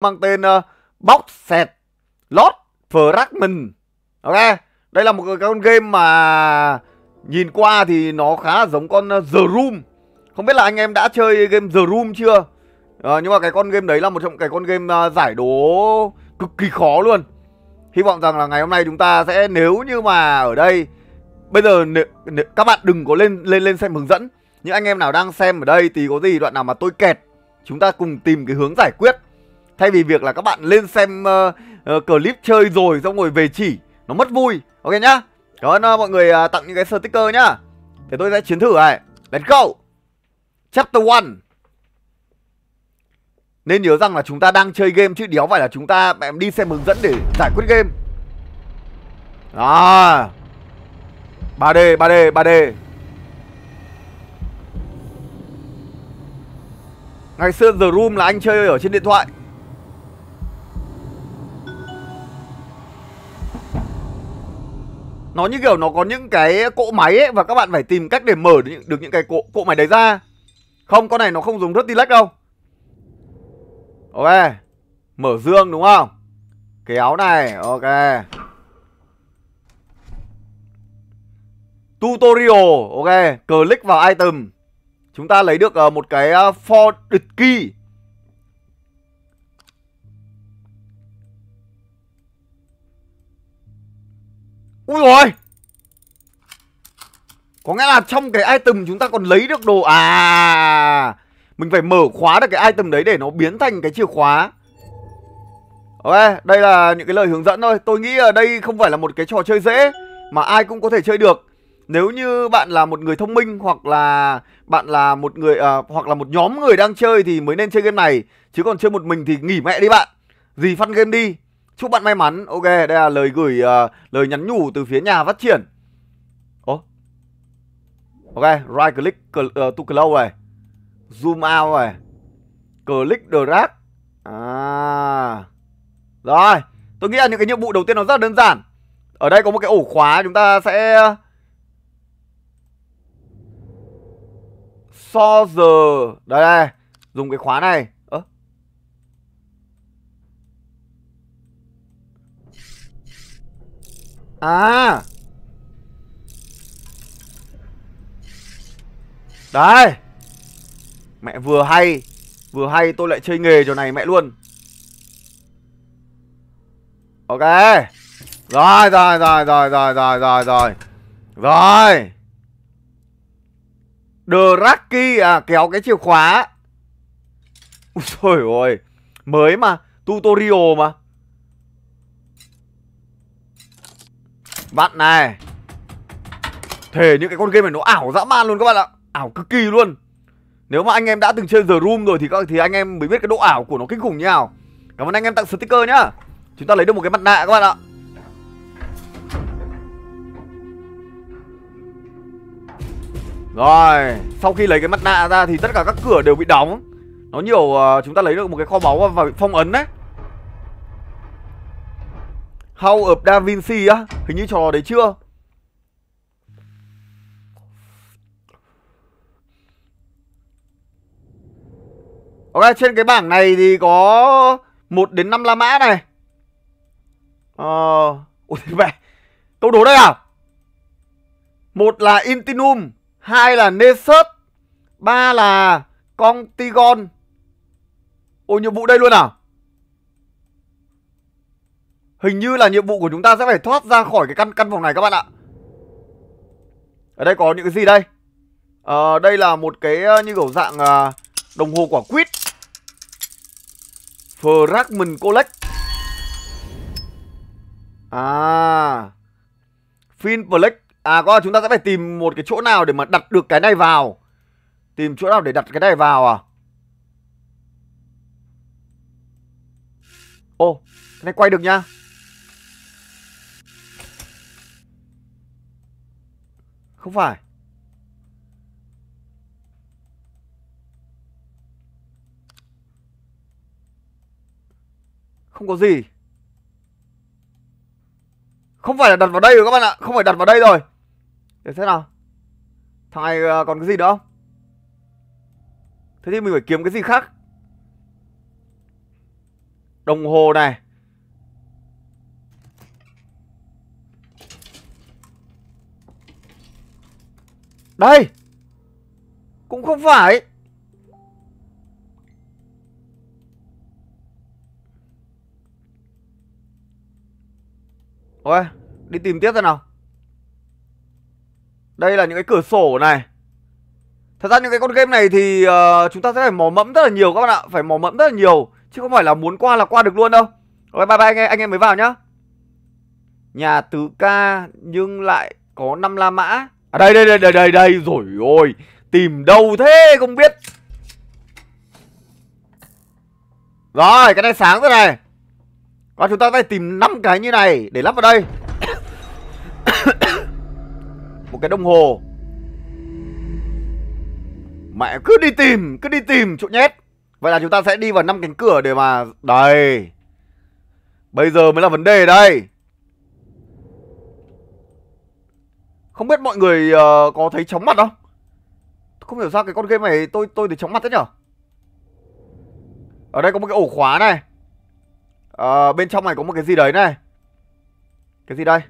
mang tên uh, Box Set Lord Fragment. Ok, đây là một cái con game mà nhìn qua thì nó khá là giống con uh, The Room. Không biết là anh em đã chơi game The Room chưa? À, nhưng mà cái con game đấy là một trong cái con game giải đố cực kỳ khó luôn. Hy vọng rằng là ngày hôm nay chúng ta sẽ nếu như mà ở đây bây giờ các bạn đừng có lên lên lên xem hướng dẫn. Những anh em nào đang xem ở đây thì có gì đoạn nào mà tôi kẹt chúng ta cùng tìm cái hướng giải quyết Thay vì việc là các bạn lên xem uh, uh, clip chơi rồi xong ngồi về chỉ Nó mất vui Ok nhá Cảm ơn uh, mọi người uh, tặng những cái sticker nhá Thì tôi sẽ chiến thử này Let's go Chapter one Nên nhớ rằng là chúng ta đang chơi game chứ đéo phải là chúng ta em đi xem hướng dẫn để giải quyết game Đó ba d ba d ba d Ngày xưa The Room là anh chơi ở trên điện thoại nó như kiểu nó có những cái cỗ máy ấy và các bạn phải tìm cách để mở được những, cái cỗ cỗ máy đấy ra không con này nó không dùng rất lách đâu ok mở dương đúng không kéo này ok tutorial ok click vào item chúng ta lấy được ờ, một cái ờ, for the key Ui rồi Có nghĩa là trong cái item chúng ta còn lấy được đồ À Mình phải mở khóa được cái item đấy để nó biến thành cái chìa khóa Ok, đây là những cái lời hướng dẫn thôi Tôi nghĩ ở đây không phải là một cái trò chơi dễ Mà ai cũng có thể chơi được Nếu như bạn là một người thông minh Hoặc là bạn là một người à, Hoặc là một nhóm người đang chơi Thì mới nên chơi game này Chứ còn chơi một mình thì nghỉ mẹ đi bạn Gì phân game đi Chúc bạn may mắn. Ok, đây là lời gửi uh, lời nhắn nhủ từ phía nhà phát triển. Ồ. Ok, right click uh, to close này. Zoom out này. Click drag. À. Rồi, tôi nghĩ là những cái nhiệm vụ đầu tiên nó rất là đơn giản. Ở đây có một cái ổ khóa chúng ta sẽ ờ, so giờ đây đây dùng cái khóa này À Đấy Mẹ vừa hay Vừa hay tôi lại chơi nghề trò này mẹ luôn Ok Rồi rồi rồi rồi rồi rồi rồi rồi Rồi Draki à kéo cái chìa khóa Ui trời ơi Mới mà Tutorial mà Bắt này Thề những cái con game này nó ảo dã man luôn các bạn ạ Ảo cực kỳ luôn Nếu mà anh em đã từng chơi The Room rồi thì các thì anh em mới biết cái độ ảo của nó kinh khủng như nào Cảm ơn anh em tặng sticker nhá Chúng ta lấy được một cái mặt nạ các bạn ạ Rồi, sau khi lấy cái mặt nạ ra thì tất cả các cửa đều bị đóng Nó nhiều uh, chúng ta lấy được một cái kho báu và bị phong ấn đấy How of Da Vinci á Hình như trò đấy chưa Ok trên cái bảng này thì có 1 đến 5 la mã này Ờ Ủa thế vậy Câu đố đây à Một là Intinum Hai là Nessus Ba là Contigon Ôi nhiệm vụ đây luôn à Hình như là nhiệm vụ của chúng ta sẽ phải thoát ra khỏi cái căn căn phòng này các bạn ạ Ở đây có những cái gì đây à, Đây là một cái ờ, như kiểu dạng ờ, đồng hồ quả quýt Fragment Collect À Fin Plex À có là chúng ta sẽ phải tìm một cái chỗ nào để mà đặt được cái này vào Tìm chỗ nào để đặt cái này vào à Ô Cái này quay được nha Không phải. Không có gì. Không phải là đặt vào đây rồi các bạn ạ. Không phải đặt vào đây rồi. Để thế nào. Thằng này ờ, còn cái gì nữa không? Thế thì mình phải kiếm cái gì khác. Đồng hồ này. Đây Cũng không phải Ôi Đi tìm tiếp ra nào Đây là những cái cửa sổ này Thật ra những cái con game này thì uh, Chúng ta sẽ phải mò mẫm rất là nhiều các bạn ạ Phải mò mẫm rất là nhiều Chứ không phải là muốn qua là qua được luôn đâu Rồi bye bye anh em, anh em mới vào nhá Nhà tứ ca nhưng lại có 5 la mã À đây đây đây đây đây đây rồi ôi Tìm đâu thế không biết Rồi cái này sáng thế này Và chúng ta phải tìm 5 cái như này Để lắp vào đây Một cái đồng hồ Mẹ cứ đi tìm Cứ đi tìm chỗ nhét Vậy là chúng ta sẽ đi vào năm cánh cửa để mà Đây Bây giờ mới là vấn đề đây Không biết mọi người uh, có thấy chóng mặt không? Không hiểu sao cái con game này tôi tôi để chóng mặt thế nhở? Ở đây có một cái ổ khóa này. À, bên trong này có một cái gì đấy này. Cái gì đây?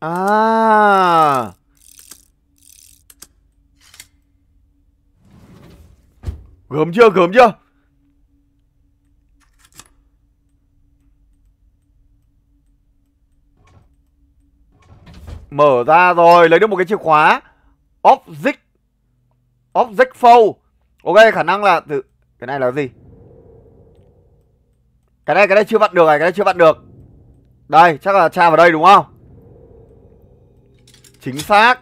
À. Gớm chưa? Gớm chưa? Mở ra rồi, lấy được một cái chìa khóa Object Object fold Ok, khả năng là từ Cái này là gì? Cái này, cái này chưa vặn được này, cái này chưa vặn được Đây, chắc là tra vào đây đúng không? Chính xác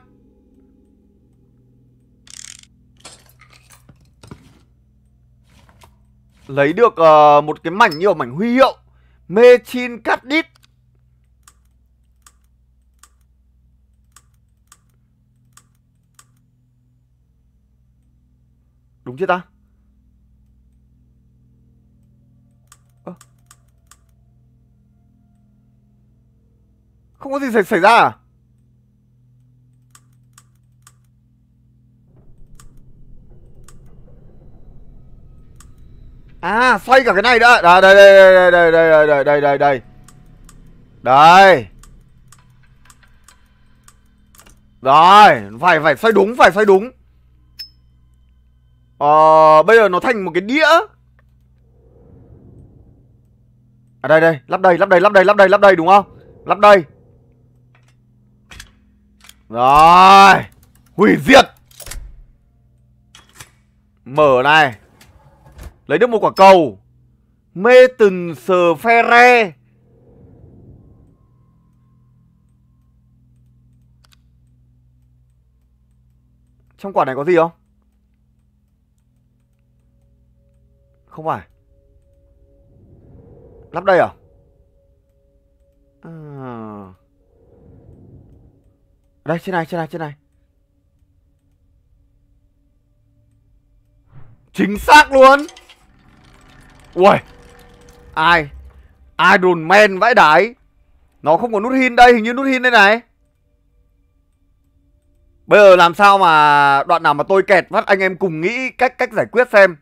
Lấy được uh, một cái mảnh nhiều mảnh huy hiệu Methylcatdit Đúng chưa ta? Không có gì xảy, xảy ra à? À, xoay cả cái này đã. Đây đây đây đây đây đây đây đây đây đây. Đây. Rồi, phải phải xoay đúng, phải xoay đúng. Ờ, bây giờ nó thành một cái đĩa. À đây đây, lắp đây, lắp đây, lắp đây, lắp đây, lắp đây đúng không? Lắp đây. Rồi. Hủy diệt. Mở này. Lấy được một quả cầu. Mê từng sờ phe re. Trong quả này có gì không? Không phải. Lắp đây à? à... Đây, trên này, trên này, trên này. Chính xác luôn. Ui. Ai? Ai đồn men vãi đái. Nó không có nút hin đây, hình như nút hin đây này. Bây giờ làm sao mà đoạn nào mà tôi kẹt mất anh em cùng nghĩ cách cách giải quyết xem.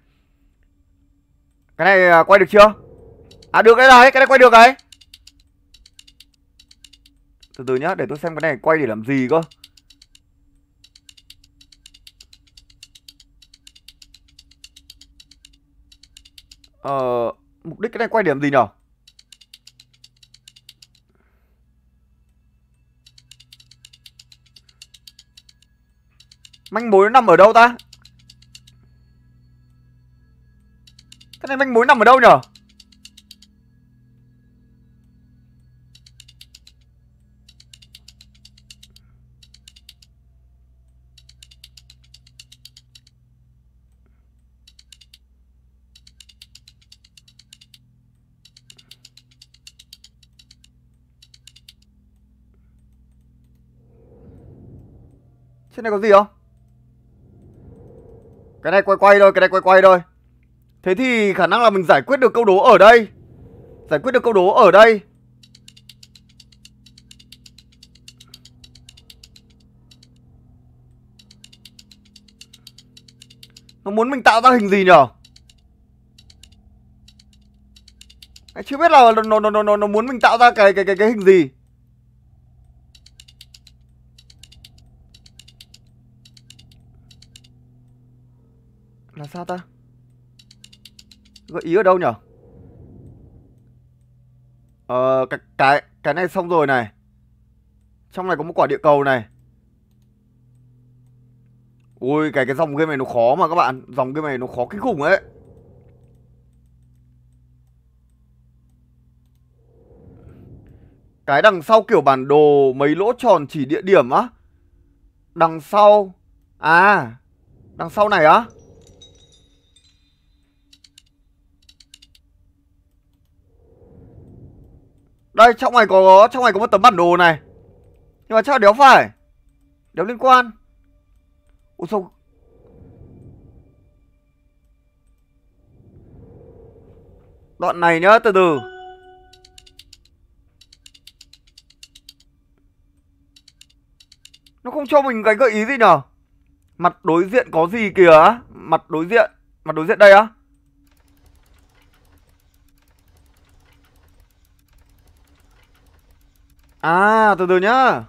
Cái này à, quay được chưa? À được đấy rồi cái này quay được đấy. Từ từ nhá, để tôi xem cái này quay để làm gì cơ. Ờ, mục đích cái này quay điểm gì nào? Manh mối nó nằm ở đâu ta? Cái này manh mối nằm ở đâu nhở? Trên này có gì không? Cái này quay quay thôi, cái này quay quay thôi Thế thì khả năng là mình giải quyết được câu đố ở đây Giải quyết được câu đố ở đây Nó muốn mình tạo ra hình gì nhở Anh chưa biết là nó nó, nó, nó, nó muốn mình tạo ra cái cái cái cái hình gì Là sao ta Gợi ý ở đâu nhở Ờ cái, cái cái này xong rồi này Trong này có một quả địa cầu này Ui cái cái dòng game này nó khó mà các bạn Dòng game này nó khó kinh khủng ấy Cái đằng sau kiểu bản đồ mấy lỗ tròn chỉ địa điểm á Đằng sau À Đằng sau này á Đây trong này có trong này có một tấm bản đồ này. Nhưng mà chắc là đéo phải. Đéo liên quan. Ủa sao Đoạn này nhá, từ từ. Nó không cho mình cái gợi ý gì nhở Mặt đối diện có gì kìa Mặt đối diện Mặt đối diện đây á À từ từ nhá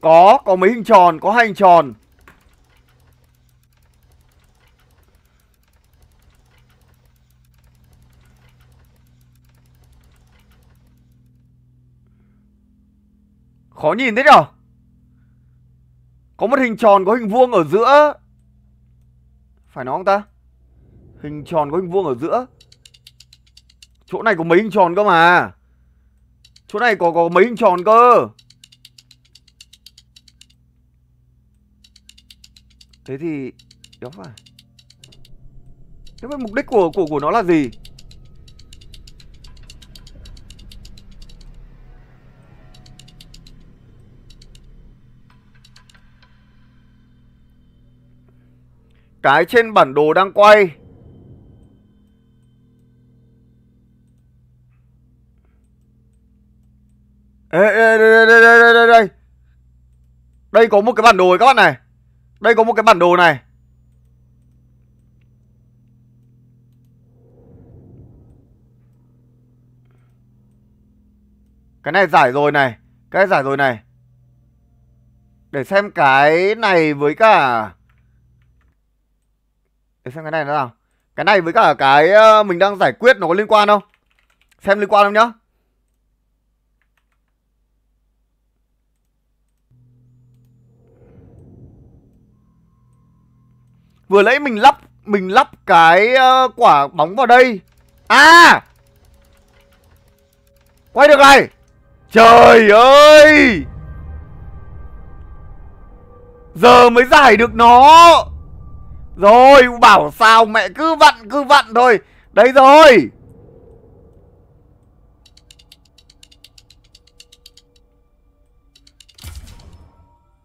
Có Có mấy hình tròn Có hai hình tròn Khó nhìn thế nhở Có một hình tròn Có hình vuông ở giữa Phải nó không ta Hình tròn có hình vuông ở giữa Chỗ này có mấy hình tròn cơ mà Chỗ này có có mấy hình tròn cơ Thế thì Đó phải Thế vậy mục đích của, của, của nó là gì Cái trên bản đồ đang quay đây, đây, đây, đây, đây, đây. Đây có một cái bản đồ này các bạn này. Đây có một cái bản đồ này. Cái này giải rồi này. Cái này giải rồi này. Để xem cái này với cả... Để xem cái này nó nào. Cái này với cả cái ờ, mình đang giải quyết nó có liên quan không? Xem liên quan không nhá. Vừa lấy mình lắp Mình lắp cái uh, quả bóng vào đây À Quay được này Trời ơi Giờ mới giải được nó Rồi bảo sao mẹ cứ vặn cứ vặn thôi Đấy rồi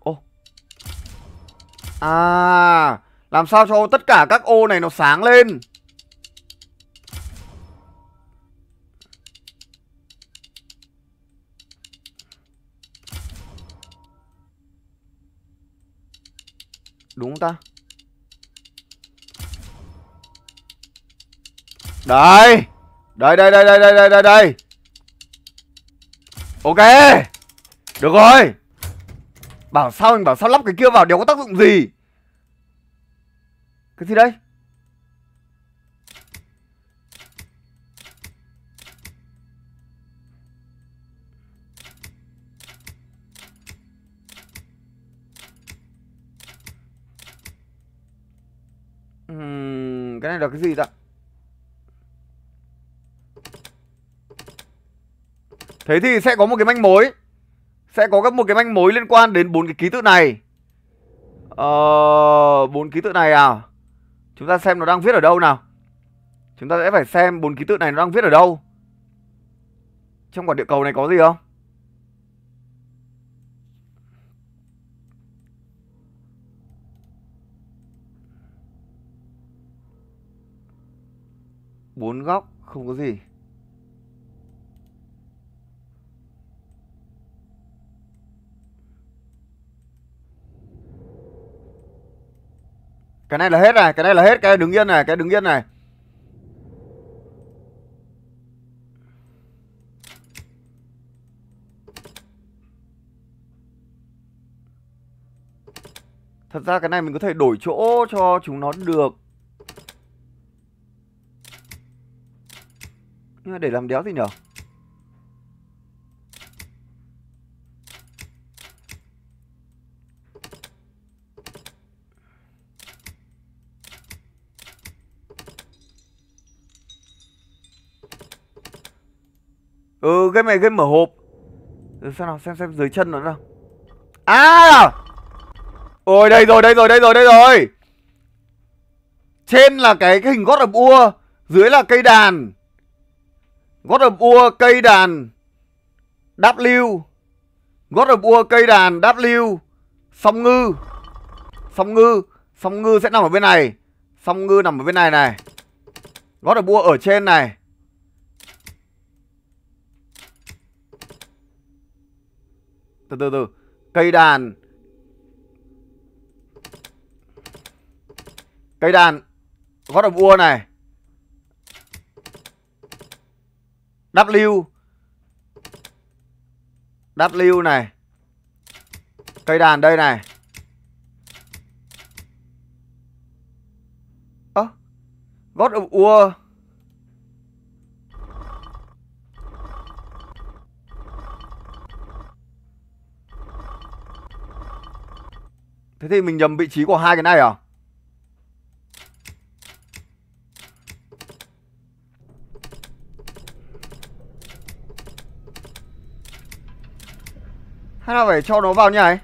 Ô À làm sao cho tất cả các ô này nó sáng lên Đúng ta Đây Đây đây đây đây đây đây đây đây Ok Được rồi Bảo sao mình bảo sao lắp cái kia vào đều có tác dụng gì cái gì đây? Uhm, cái này là cái gì ta? Thế thì sẽ có một cái manh mối Sẽ có một cái manh mối liên quan đến bốn cái ký tự này Ờ... 4 ký tự này à Chúng ta xem nó đang viết ở đâu nào. Chúng ta sẽ phải xem bốn ký tự này nó đang viết ở đâu. Trong quả địa cầu này có gì không? bốn góc không có gì Cái này là hết này, cái này là hết, cái đứng yên này, cái đứng yên này. Thật ra cái này mình có thể đổi chỗ cho chúng nó được. Nhưng mà để làm đéo gì nhở? Ừ cái này cái mở hộp Rồi xem nào xem xem dưới chân nó nào À Ôi đây rồi đây rồi đây rồi đây rồi Trên là cái, cái hình gót ầm ua Dưới là cây đàn Gót ầm ua cây đàn W Gót ầm ua cây đàn W Song ngư Song ngư Song ngư sẽ nằm ở bên này Song ngư nằm ở bên này này Gót ầm ua ở trên này từ từ từ cây đàn cây đàn gót of War này W W này cây đàn đây này ơ à, God of Thế thì mình nhầm vị trí của hai cái này à? Hay là phải cho nó vào như này?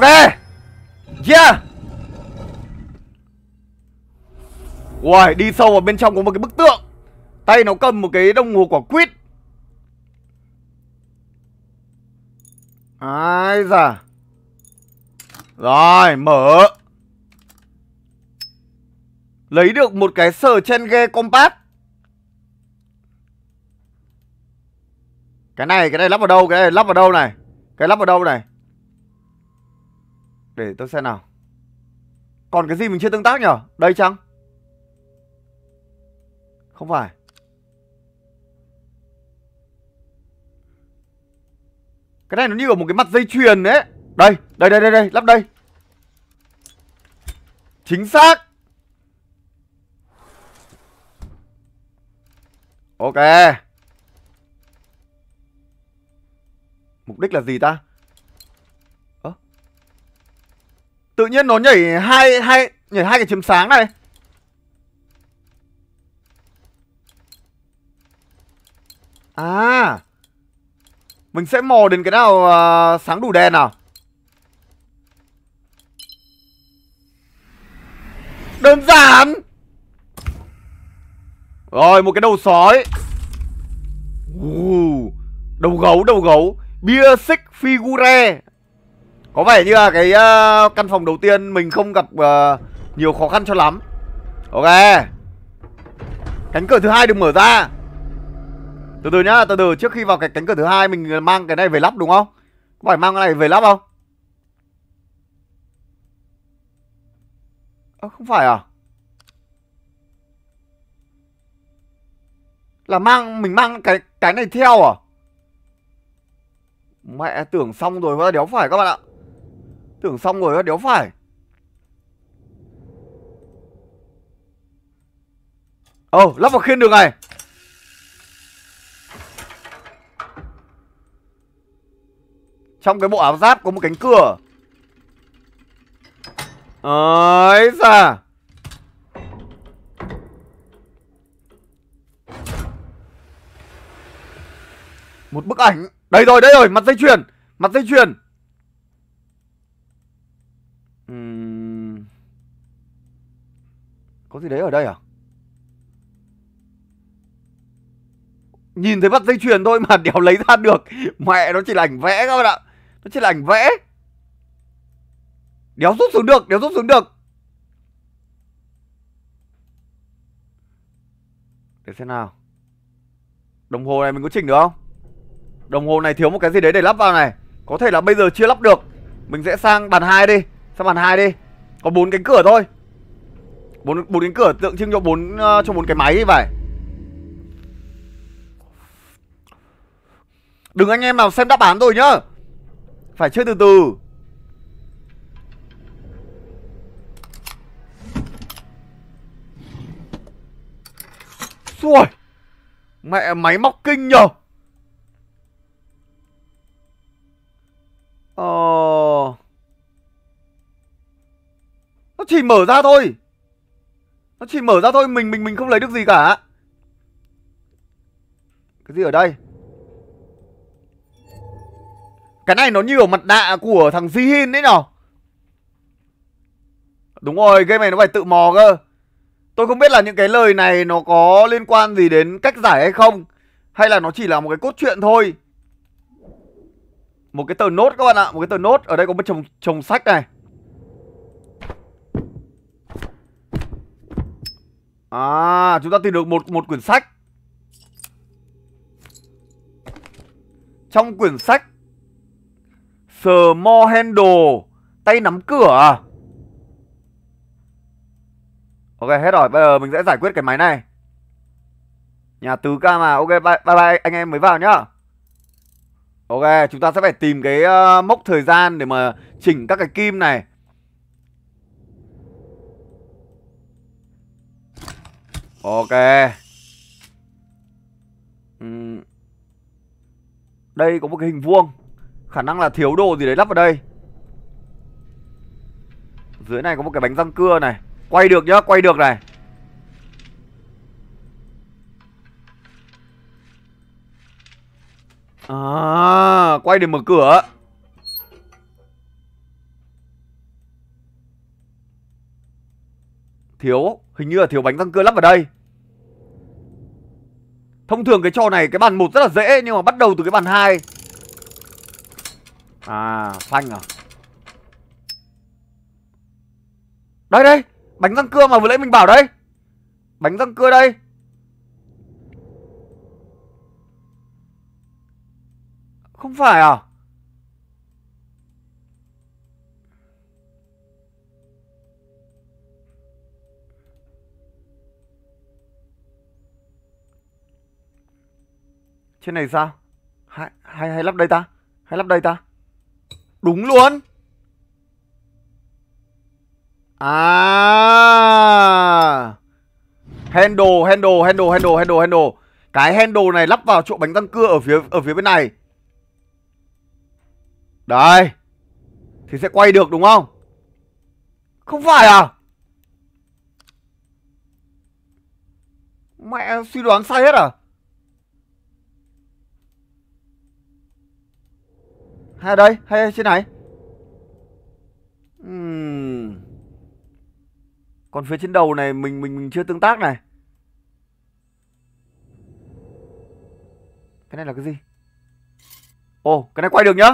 Ok Yeah Uầy, wow, đi sâu vào bên trong có một cái bức tượng Tay nó cầm một cái đồng hồ quả quýt Ai da Rồi, mở Lấy được một cái sờ chen ghe compact Cái này, cái này lắp vào đâu, cái này lắp vào đâu này Cái lắp vào đâu này để tôi xem nào Còn cái gì mình chưa tương tác nhở Đây chăng Không phải Cái này nó như ở một cái mặt dây chuyền đấy Đây, đây đây đây đây, lắp đây Chính xác Ok Mục đích là gì ta Tự nhiên nó nhảy hai hai nhảy hai cái chấm sáng này. À. Mình sẽ mò đến cái nào uh, sáng đủ đèn nào. Đơn giản. Rồi, một cái đầu sói. Uh, đầu gấu, đầu gấu. Bia xích figure có vẻ như là cái uh, căn phòng đầu tiên mình không gặp uh, nhiều khó khăn cho lắm Ok Cánh cửa thứ hai được mở ra Từ từ nhá, từ từ trước khi vào cái cánh cửa thứ hai mình mang cái này về lắp đúng không? Có phải mang cái này về lắp không? À, không phải à? Là mang mình mang cái cái này theo à? Mẹ tưởng xong rồi mà đéo phải các bạn ạ. Tưởng xong rồi nó đéo phải Ồ, oh, lắp vào khiên đường này Trong cái bộ áo giáp có một cánh cửa ấy ra Một bức ảnh Đây rồi, đây rồi, mặt dây chuyền Mặt dây chuyền gì đấy ở đây à? Nhìn thấy bắt dây chuyền thôi mà đéo lấy ra được. Mẹ nó chỉ là ảnh vẽ các bạn ạ. Nó chỉ là ảnh vẽ. Đéo rút xuống được, đéo rút xuống được. Để xem nào. Đồng hồ này mình có chỉnh được không? Đồng hồ này thiếu một cái gì đấy để lắp vào này. Có thể là bây giờ chưa lắp được. Mình sẽ sang bàn 2 đi. Sang bàn 2 đi. Có bốn cánh cửa thôi bốn bốn cánh cửa tượng trưng cho bốn ờ, cho bốn cái máy vậy đừng anh em nào xem đáp án rồi nhá phải chơi từ từ Xui Mẹ máy móc kinh nhờ Ờ Nó chỉ mở ra thôi nó chỉ mở ra thôi, mình mình mình không lấy được gì cả. Cái gì ở đây? Cái này nó như ở mặt nạ của thằng Zihin đấy nhở Đúng rồi, game này nó phải tự mò cơ Tôi không biết là những cái lời này nó có liên quan gì đến cách giải hay không Hay là nó chỉ là một cái cốt truyện thôi Một cái tờ nốt các bạn ạ, một cái tờ nốt Ở đây có một chồng, chồng sách này À, chúng ta tìm được một một quyển sách. Trong quyển sách Small Handle tay nắm cửa. À? Ok, hết rồi. Bây giờ mình sẽ giải quyết cái máy này. Nhà tứ ca mà. Ok, bye bye, anh em mới vào nhá. Ok, chúng ta sẽ phải tìm cái uh, mốc thời gian để mà chỉnh các cái kim này. Ok ừ. Đây có một cái hình vuông Khả năng là thiếu đồ gì đấy lắp vào đây Dưới này có một cái bánh răng cưa này Quay được nhá, quay được này À, quay để mở cửa Thiếu Hình như là thiếu bánh răng cưa lắp vào đây Thông thường cái trò này cái bàn một rất là dễ Nhưng mà bắt đầu từ cái bàn hai À phanh à Đây đây Bánh răng cưa mà vừa nãy mình bảo đây Bánh răng cưa đây Không phải à Trên này sao? Hay, hay, hay lắp đây ta? Hay lắp đây ta? Đúng luôn! À! Handle, handle, handle, handle, handle, handle. Cái handle này lắp vào chỗ bánh răng cưa ở phía ở phía bên này. Đây. Thì sẽ quay được đúng không? Không phải à? Mẹ suy đoán sai hết à? hay đây hay trên này uhm. còn phía trên đầu này mình mình mình chưa tương tác này cái này là cái gì ồ cái này quay được nhá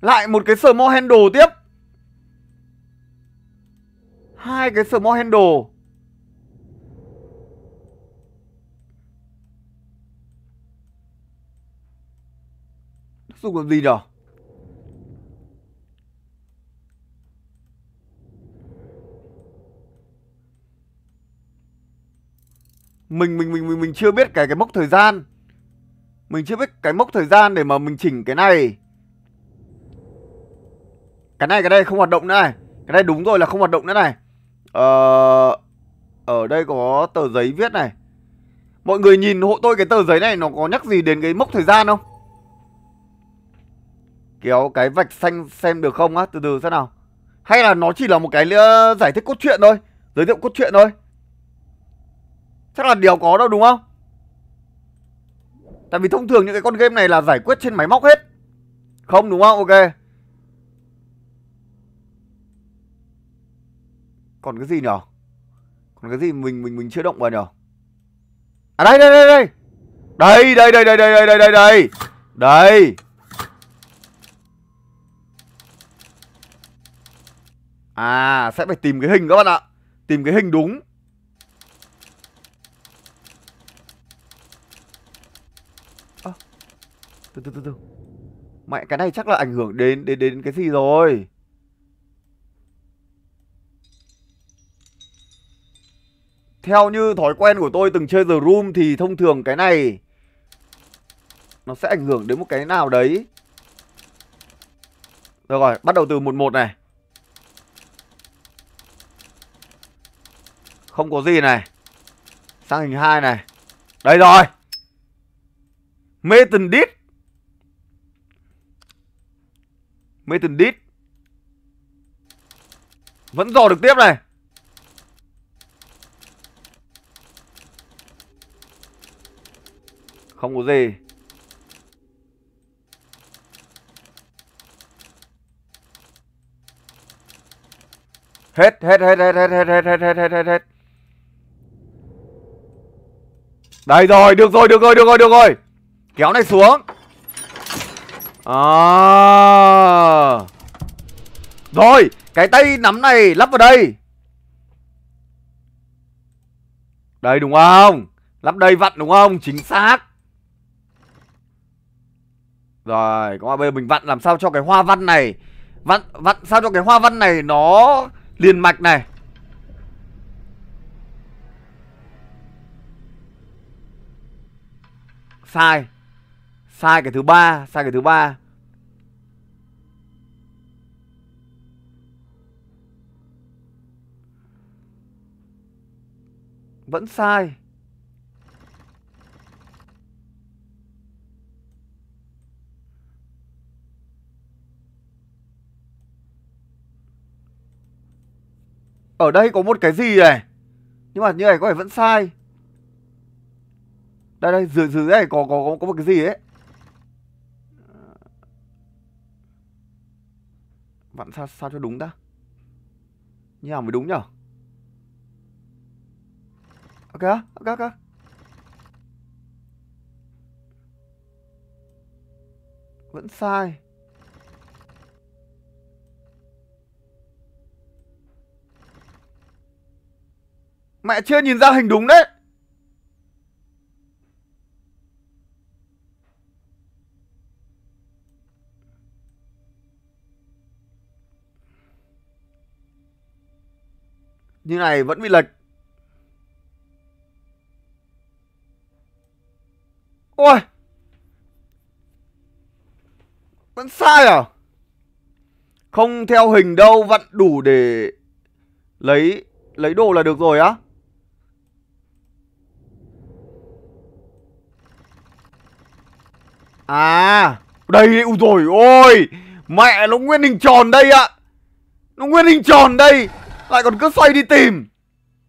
lại một cái sờ mo handle tiếp hai cái sờ mo handle dùng làm gì nhở mình mình mình mình mình chưa biết cái cái mốc thời gian mình chưa biết cái mốc thời gian để mà mình chỉnh cái này cái này cái đây không hoạt động nữa này cái này đúng rồi là không hoạt động nữa này ờ, ở đây có tờ giấy viết này mọi người nhìn hộ tôi cái tờ giấy này nó có nhắc gì đến cái mốc thời gian không kéo cái vạch xanh xem được không á từ từ xem nào hay là nó chỉ là một cái ờ, giải thích cốt truyện thôi giới thiệu cốt truyện thôi chắc là điều có đâu đúng không tại vì thông thường những cái con game này là giải quyết trên máy móc hết không đúng không ok còn cái gì nhở còn cái gì mình mình mình chưa động vào nhở à đây đây đây đây đây đây đây đây đây đây đây đây đây À sẽ phải tìm cái hình các bạn ạ Tìm cái hình đúng à, Từ từ từ từ Mẹ cái này chắc là ảnh hưởng đến đến đến cái gì rồi Theo như thói quen của tôi từng chơi The Room thì thông thường cái này Nó sẽ ảnh hưởng đến một cái nào đấy Được rồi, bắt đầu từ 1-1 này Không có gì này Sang hình 2 này Đây rồi Method Deed Method Deed Vẫn dò được tiếp này Không có gì hết hết hết hết hết hết hết hết hết hết Đây rồi, được rồi, được rồi, được rồi, được rồi Kéo này xuống à. Rồi, cái tay nắm này lắp vào đây Đây đúng không? Lắp đây vặn đúng không? Chính xác Rồi, có bây giờ mình vặn làm sao cho cái hoa văn này Vặn, vặn sao cho cái hoa văn này nó liền mạch này sai sai cái thứ ba sai cái thứ ba vẫn sai ở đây có một cái gì này nhưng mà như này có phải vẫn sai đây đây dưới dưới này có có có, có một cái gì ấy vặn sao sao cho đúng ta như nào mới đúng nhở ok ok ok vẫn sai mẹ chưa nhìn ra hình đúng đấy Như này vẫn bị lệch. Ôi! Vẫn sai à? Không theo hình đâu, vặn đủ để lấy lấy đồ là được rồi á. À, đây, ui rồi ôi, mẹ nó nguyên hình tròn đây ạ. À. Nó nguyên hình tròn đây. Lại còn cứ xoay đi tìm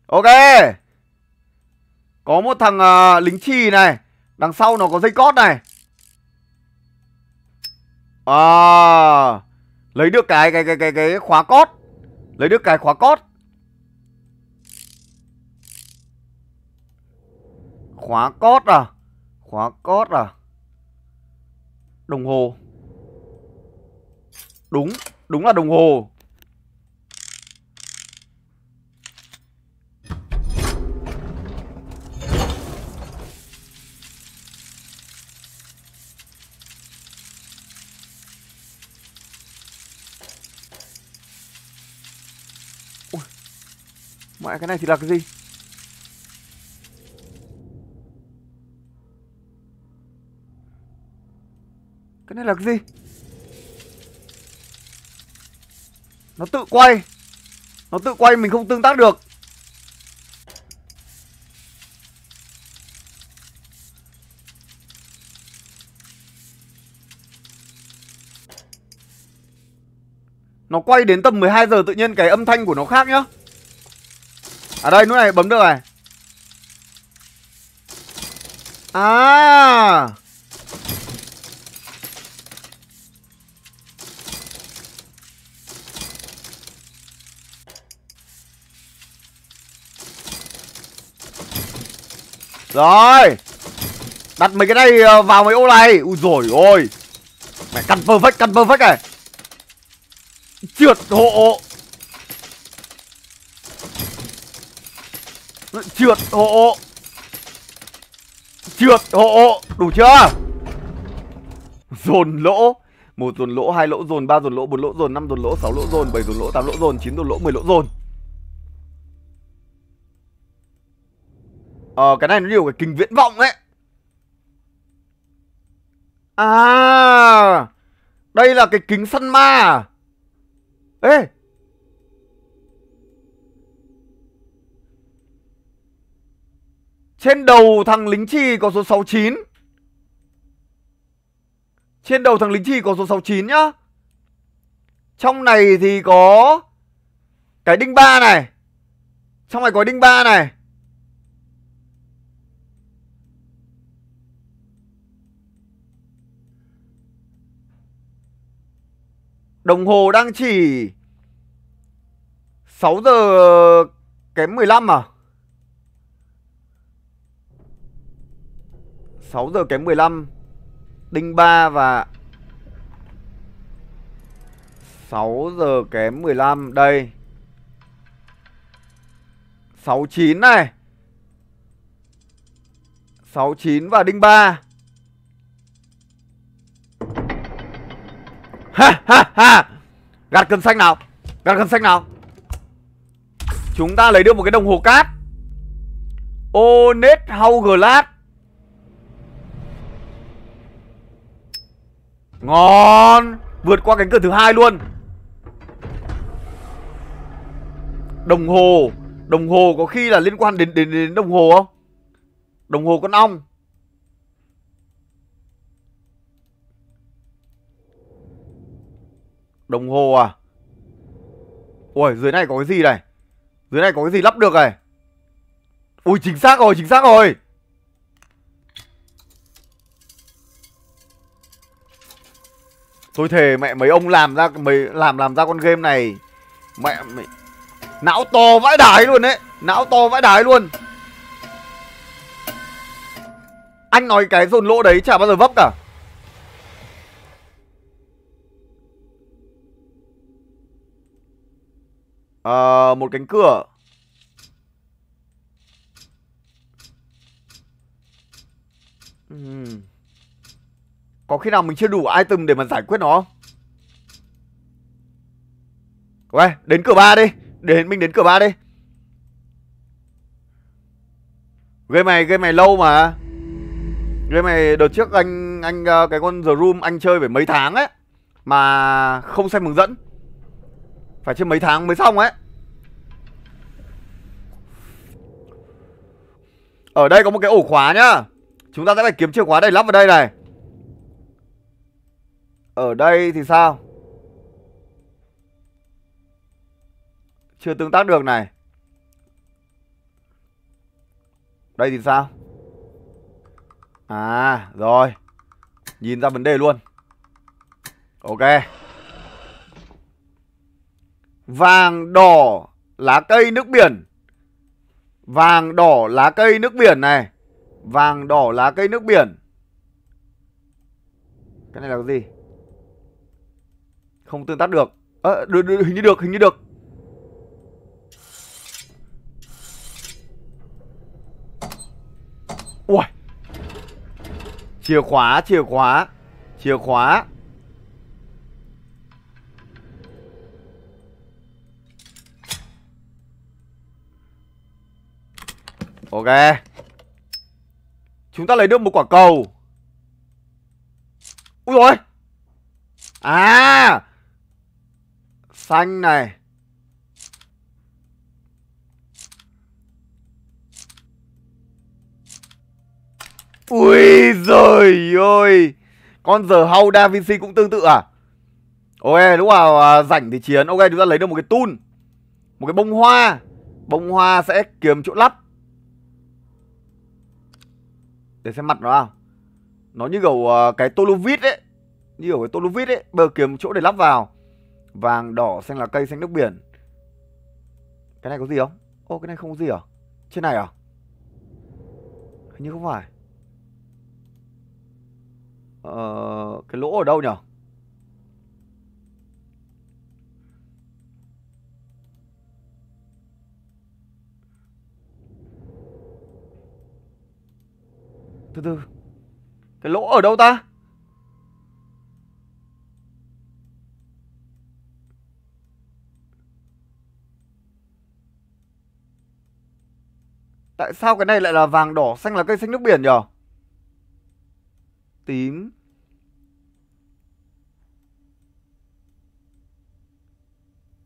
Ok Có một thằng uh, lính trì này Đằng sau nó có dây cót này À Lấy được cái cái cái cái cái khóa cót Lấy được cái khóa cót Khóa cót à Khóa cót à Đồng hồ Đúng Đúng là đồng hồ mẹ cái này thì là cái gì cái này là cái gì nó tự quay nó tự quay mình không tương tác được Nó quay đến tầm 12 giờ tự nhiên cái âm thanh của nó khác nhá ở đây nút này bấm được này à Rồi Đặt mấy cái này ờ, vào mấy ô này Ui rồi ôi Mẹ căn perfect căn perfect này Trượt hộ trượt hộ trượt hộ đủ chưa dồn lỗ một dồn lỗ hai lỗ dồn ba dồn lỗ bốn lỗ dồn năm dồn lỗ sáu lỗ dồn bảy dồn lỗ tám lỗ dồn chín dồn lỗ mười lỗ dồn ờ cái này nó nhiều cái kinh viễn vọng ấy à đây là cái kính săn ma à? ê Trên đầu thằng lính chi có số 69 Trên đầu thằng lính chi có số 69 nhá Trong này thì có Cái đinh ba này Trong này có đinh ba này Đồng hồ đang chỉ 6 giờ kém 15 à 6 giờ kém 15 Đinh 3 và 6 giờ kém 15 Đây 69 này 69 và đinh 3 Ha ha ha Gạt cân sách nào Gạt cân sách nào Chúng ta lấy được một cái đồng hồ cát Onet Hourglass Ngon Vượt qua cánh cửa thứ hai luôn Đồng hồ Đồng hồ có khi là liên quan đến đến, đến đồng hồ không Đồng hồ con ong Đồng hồ à Ui dưới này có cái gì này Dưới này có cái gì lắp được này Ui chính xác rồi chính xác rồi Tôi thề mẹ mấy ông làm ra mấy làm làm ra con game này mẹ mày não to vãi đái luôn đấy, não to vãi đái luôn. Anh nói cái dồn lỗ đấy chả bao giờ vấp cả. À, một cánh cửa. Hmm. Có khi nào mình chưa đủ item để mà giải quyết nó không? Uầy, đến cửa ba đi. Để mình đến cửa ba đi. Game này game này lâu mà. Game này đợt trước anh anh ờ, cái con The Room anh chơi phải mấy tháng ấy mà không xem hướng dẫn. Phải chơi mấy tháng mới xong ấy. Ở đây có một cái ổ khóa nhá. Chúng ta sẽ phải kiếm chìa khóa đây lắp vào đây này. Ở đây thì sao? Chưa tương tác được này. Đây thì sao? À, rồi. Nhìn ra vấn đề luôn. Ok. Vàng đỏ lá cây nước biển. Vàng đỏ lá cây nước biển này. Vàng đỏ lá cây nước biển. Cái này là cái gì? Không tương tác được. À, được, được, hình như được, hình như được. Ui. Chìa khóa, chìa khóa, chìa khóa. Ok. Chúng ta lấy được một quả cầu. Ui rồi. À, xanh này Ui rồi ơi Con giờ hau Davinci cũng tương tự à Ok lúc nào à, rảnh thì chiến Ok chúng ta lấy được một cái tun Một cái bông hoa Bông hoa sẽ kiếm chỗ lắp Để xem mặt nó nào Nó như kiểu à, cái Tolovit ấy Như kiểu cái Tolovit ấy Bờ kiếm chỗ để lắp vào Vàng đỏ xanh là cây xanh nước biển Cái này có gì không? Ô cái này không có gì à? Trên này à? Hình như không phải Ờ, cái lỗ ở đâu nhở? Từ từ Cái lỗ ở đâu ta? Tại sao cái này lại là vàng đỏ Xanh là cây xanh nước biển nhở Tím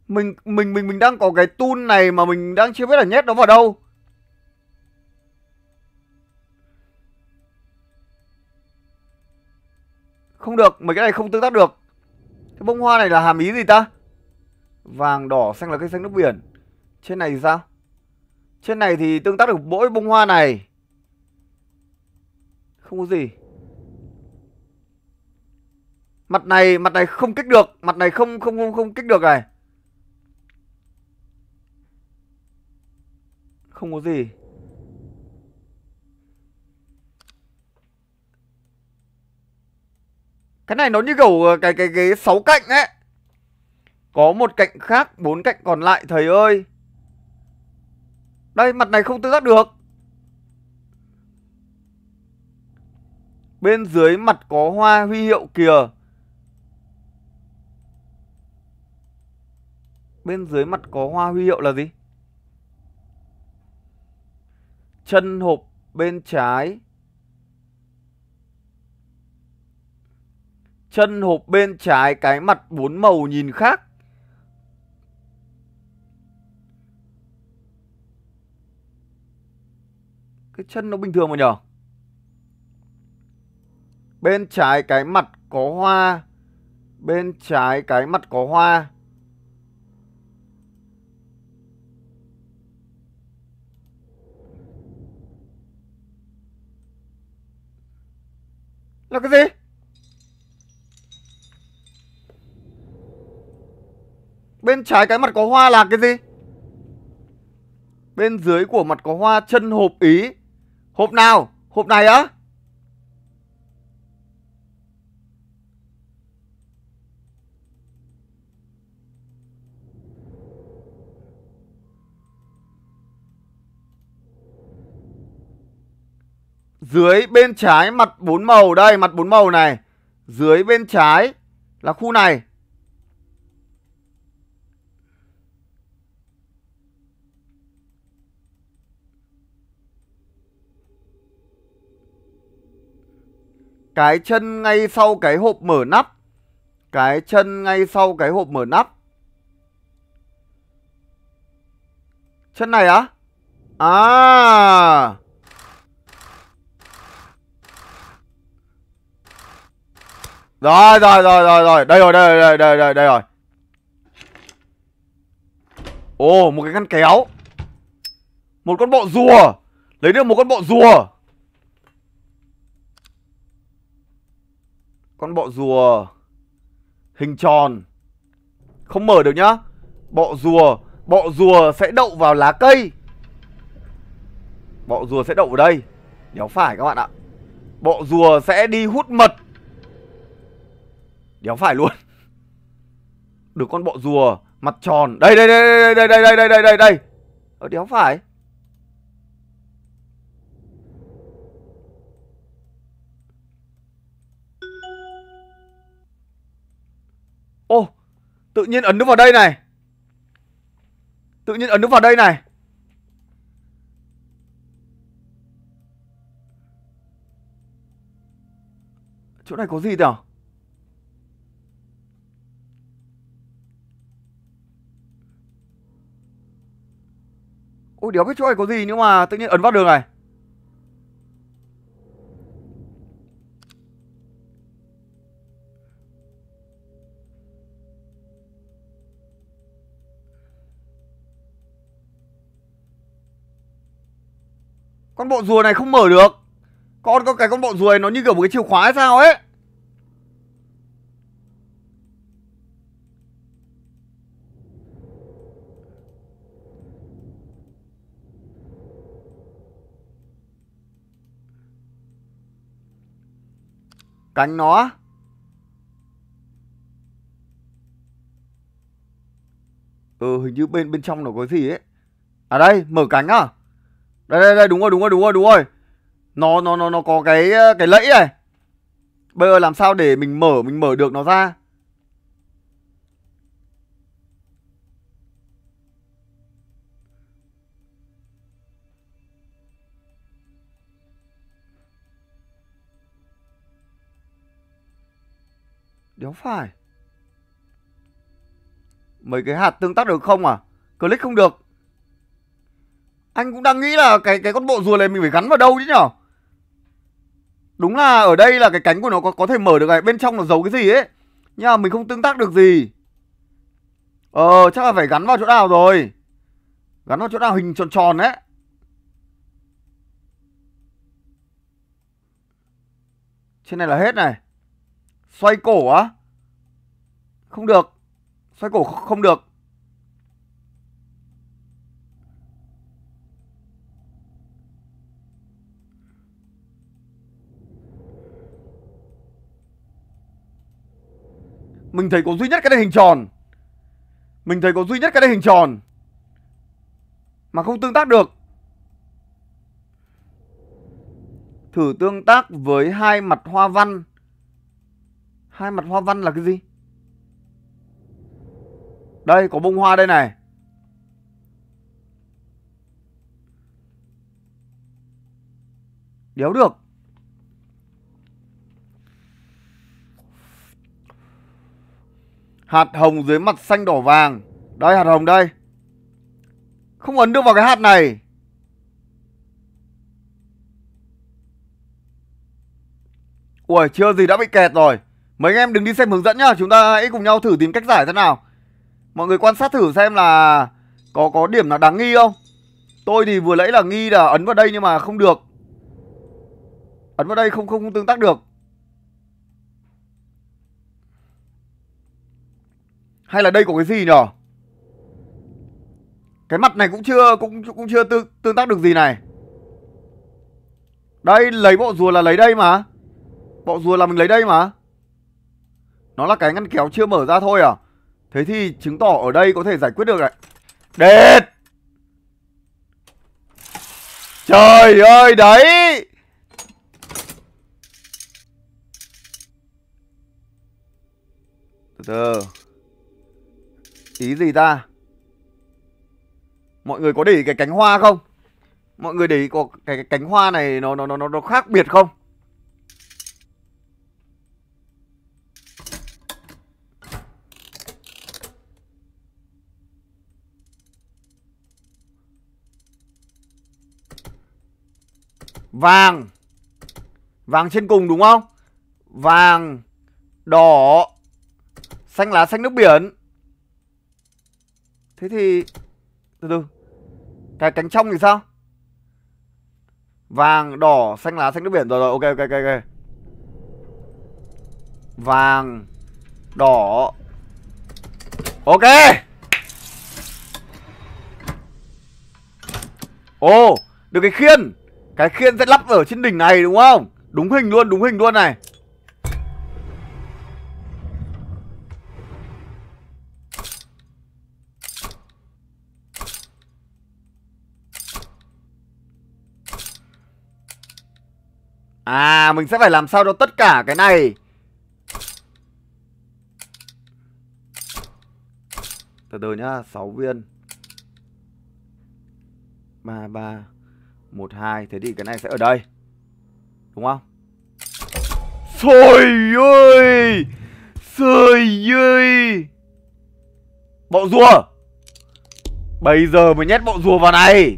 Mình mình mình mình đang có cái tool này mà mình đang chưa biết là nhét nó vào đâu. Không được, mấy cái này không tương tác được. Cái bông hoa này là hàm ý gì ta? Vàng đỏ xanh là cây xanh nước biển. Trên này thì sao? Trên này thì tương tác được mỗi bông hoa này Không có gì Mặt này mặt này không kích được Mặt này không không không, không kích được này Không có gì Cái này nó như kiểu ờ, cái cái cái sáu cạnh ấy Có một cạnh khác bốn cạnh còn lại thầy ơi đây mặt này không tương tác được Bên dưới mặt có hoa huy hiệu kìa Bên dưới mặt có hoa huy hiệu là gì? Chân hộp bên trái Chân hộp bên trái cái mặt bốn màu nhìn khác Cái chân nó bình thường mà nhở Bên trái cái mặt có hoa Bên trái cái mặt có hoa Là cái gì? Bên trái cái mặt có hoa là cái gì? Bên dưới của mặt có hoa chân hộp ý Hộp nào? Hộp này á? Dưới bên trái mặt bốn màu đây, mặt bốn màu này. Dưới bên trái là khu này cái chân ngay sau cái hộp mở nắp cái chân ngay sau cái hộp mở nắp chân này á à rồi rồi rồi rồi rồi đây rồi đây rồi đây rồi đây rồi ồ một cái ngăn kéo một con bọ rùa lấy được một con bọ rùa Con bọ rùa hình tròn. Không mở được nhá. Bọ rùa, bọ rùa sẽ đậu vào lá cây. Bọ rùa sẽ đậu vào đây. Đéo phải các bạn ạ. Bọ rùa sẽ đi hút mật. Đéo phải luôn. Được con bọ rùa mặt tròn. Đây đây đây đây đây đây đây đây đây đây. Ờ, đéo phải. Ô Tự nhiên ấn nó vào đây này Tự nhiên ấn nó vào đây này Chỗ này có gì nhỉ Ôi đéo biết chỗ này có gì nhưng mà tự nhiên ấn vào đường này Con bộ rùa này không mở được Con có cái con bộ rùa này nó như kiểu một cái chìa khóa hay sao ấy Cánh nó Ừ hình như bên bên trong nó có gì ấy À đây mở cánh à đây đây đây đúng rồi đúng rồi đúng rồi đúng rồi. Nó nó nó nó có cái ờ, cái lẫy này. Bây giờ làm sao để mình mở mình mở được nó ra. Đéo phải. Mấy cái hạt tương tác được không à? Click không được anh cũng đang nghĩ là cái cái con bộ rùa này mình phải gắn vào đâu chứ nhở đúng là ở đây là cái cánh của nó có có thể mở được này bên trong nó giấu cái gì ấy nhưng mà mình không tương tác được gì ờ chắc là phải gắn vào chỗ nào rồi gắn vào chỗ nào hình tròn tròn ấy trên này là hết này xoay cổ á không được xoay cổ không được Mình thấy có duy nhất cái đây hình tròn Mình thấy có duy nhất cái đây hình tròn Mà không tương tác được Thử tương tác với hai mặt hoa văn Hai mặt hoa văn là cái gì? Đây có bông hoa đây này Đéo được Hạt hồng dưới mặt xanh đỏ vàng. Đây hạt hồng đây. Không ấn được vào cái hạt này. Ui chưa gì đã bị kẹt rồi. Mấy anh em đừng đi xem hướng dẫn nhá, chúng ta hãy cùng nhau thử tìm cách giải thế nào. Mọi người quan sát thử xem là có có điểm nào đáng nghi không? Tôi thì vừa lấy là nghi là ấn vào đây nhưng mà không được. Ấn vào đây không không, không tương tác được. Hay là đây có cái gì nhở? Cái mặt này cũng chưa cũng cũng chưa tương, tương tác được gì này. Đây, lấy bộ rùa là lấy đây mà. Bộ rùa là mình lấy đây mà. Nó là cái ngăn kéo chưa mở ra thôi à? Thế thì chứng tỏ ở đây có thể giải quyết được này. Đệt! Trời ơi, đấy! Từ từ. Ý gì ta? Mọi người có để ý cái cánh hoa không? Mọi người để ý có cái, cái cánh hoa này nó nó nó nó khác biệt không? Vàng Vàng trên cùng đúng không? Vàng Đỏ Xanh lá xanh nước biển Thế thì từ từ. Cái cánh trong thì sao? Vàng, đỏ, xanh lá, xanh nước biển rồi rồi, ok ok ok ok. Vàng, đỏ. Ok. Ồ, oh, được cái khiên. Cái khiên sẽ lắp ở trên đỉnh này đúng không? Đúng hình luôn, đúng hình luôn này. À mình sẽ phải làm sao cho tất cả cái này Từ từ nhá 6 viên 3, 3 1, 2 Thế thì cái này sẽ ở đây Đúng không Trời ơi Trời ơi Bọ rùa Bây giờ mới nhét bọ rùa vào này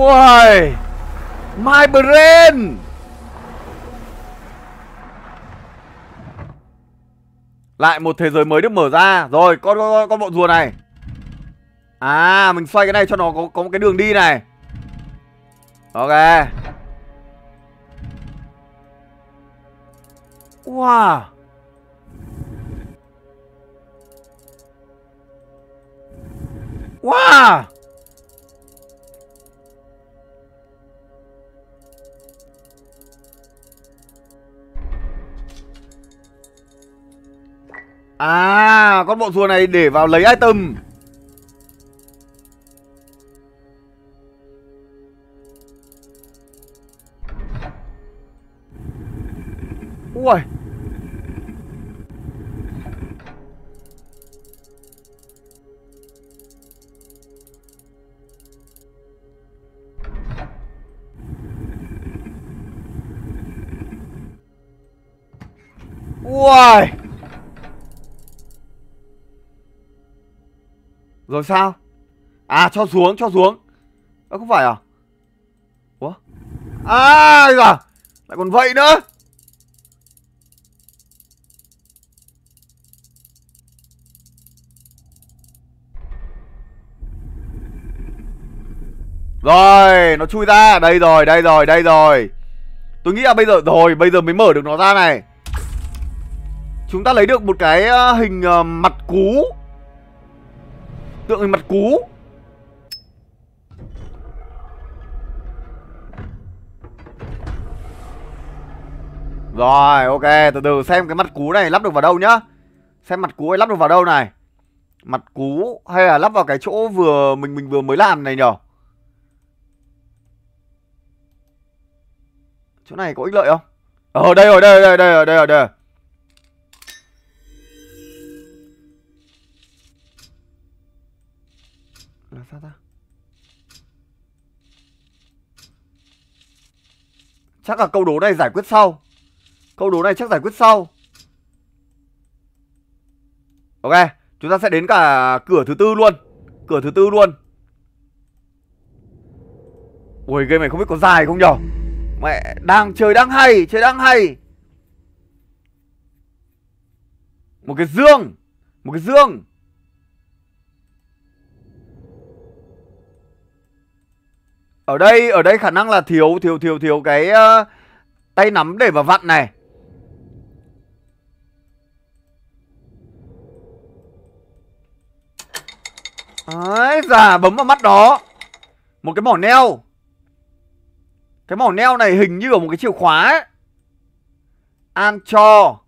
Ui My brain Lại một thế giới mới được mở ra Rồi con con, con bọn rùa này À mình xoay cái này cho nó có, có một cái đường đi này Ok Wow Wow À con bộ rùa này để vào lấy item Ui Ui Rồi sao? À cho xuống, cho xuống. À, không phải à? Ủa? À, dạ. Lại còn vậy nữa. Rồi, nó chui ra. Đây rồi, đây rồi, đây rồi. Tôi nghĩ là bây giờ rồi, bây giờ mới mở được nó ra này. Chúng ta lấy được một cái ờ, hình ờ, mặt cú tượng mặt cú Rồi ok từ từ xem cái mặt cú này lắp được vào đâu nhá Xem mặt cú ấy lắp được vào đâu này Mặt cú hay là lắp vào cái chỗ vừa mình mình vừa mới làm này nhở Chỗ này có ích lợi không? Ờ đây rồi đây rồi đây rồi đây rồi đây rồi là sao ta chắc là câu đố này giải quyết sau câu đố này chắc giải quyết sau ok chúng ta sẽ đến cả cửa thứ tư luôn cửa thứ tư luôn ui game này không biết có dài không nhở mẹ đang chơi đang hay chơi đang hay một cái dương một cái dương Ở đây ở đây khả năng là thiếu thiếu thiếu thiếu cái uh, tay nắm để mà vặn này. Đấy, già bấm vào mắt đó. Một cái mỏ neo. Cái mỏ neo này hình như ở một cái chìa khóa ấy. An cho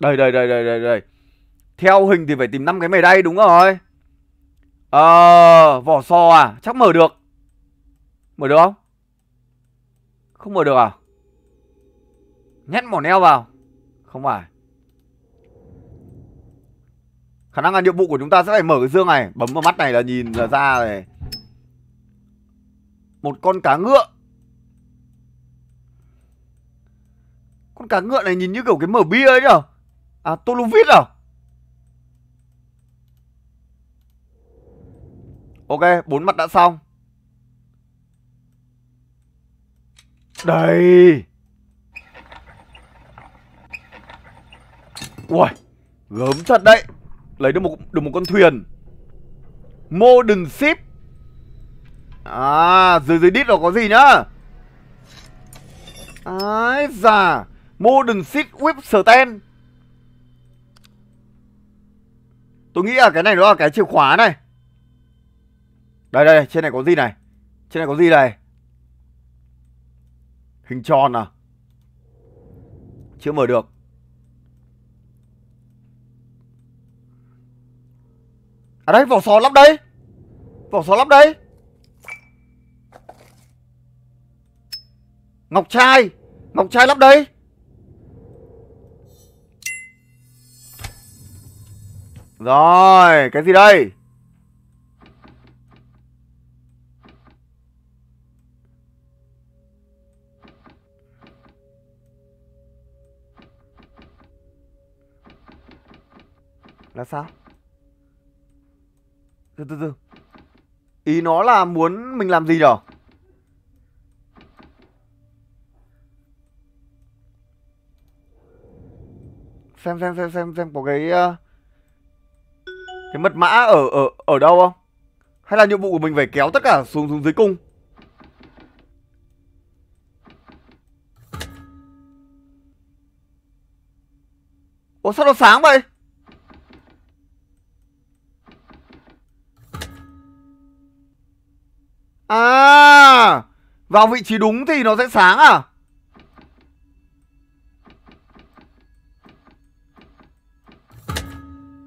Đây đây đây đây đây đây. Theo hình thì phải tìm năm cái mày đây đúng rồi. Ờ, vỏ sò à, chắc mở được. Mở được không? Không mở được à? Nhét mỏ neo vào. Không phải. Khả năng là nhiệm vụ của chúng ta sẽ phải mở cái dương này, bấm vào mắt này là nhìn là ra này. Một con cá ngựa. Con cá ngựa này nhìn như kiểu cái mở bia ấy nhở À tôi luôn à Ok bốn mặt đã xong Đây Ui Gớm thật đấy Lấy được một được một con thuyền Modern ship À dưới dưới đít nó có gì nhá Ái à, già Modern ship with stand Tôi nghĩ là cái này nó là cái chìa khóa này. Đây đây, trên này có gì này? Trên này có gì này? Hình tròn à? Chưa mở được. À đây, vỏ sò lắp đây. Vỏ sò lắp đây. Ngọc trai, ngọc trai lắp đây. Rồi, cái gì đây? Là sao? Từ từ từ. Ý nó là muốn mình làm gì nhở? Xem xem xem xem xem có cái uh, cái mật mã ở ở ở đâu không? Hay là nhiệm vụ của mình phải kéo tất cả xuống xuống dưới cung? Ủa sao nó sáng vậy? À, vào vị trí đúng thì nó sẽ sáng à?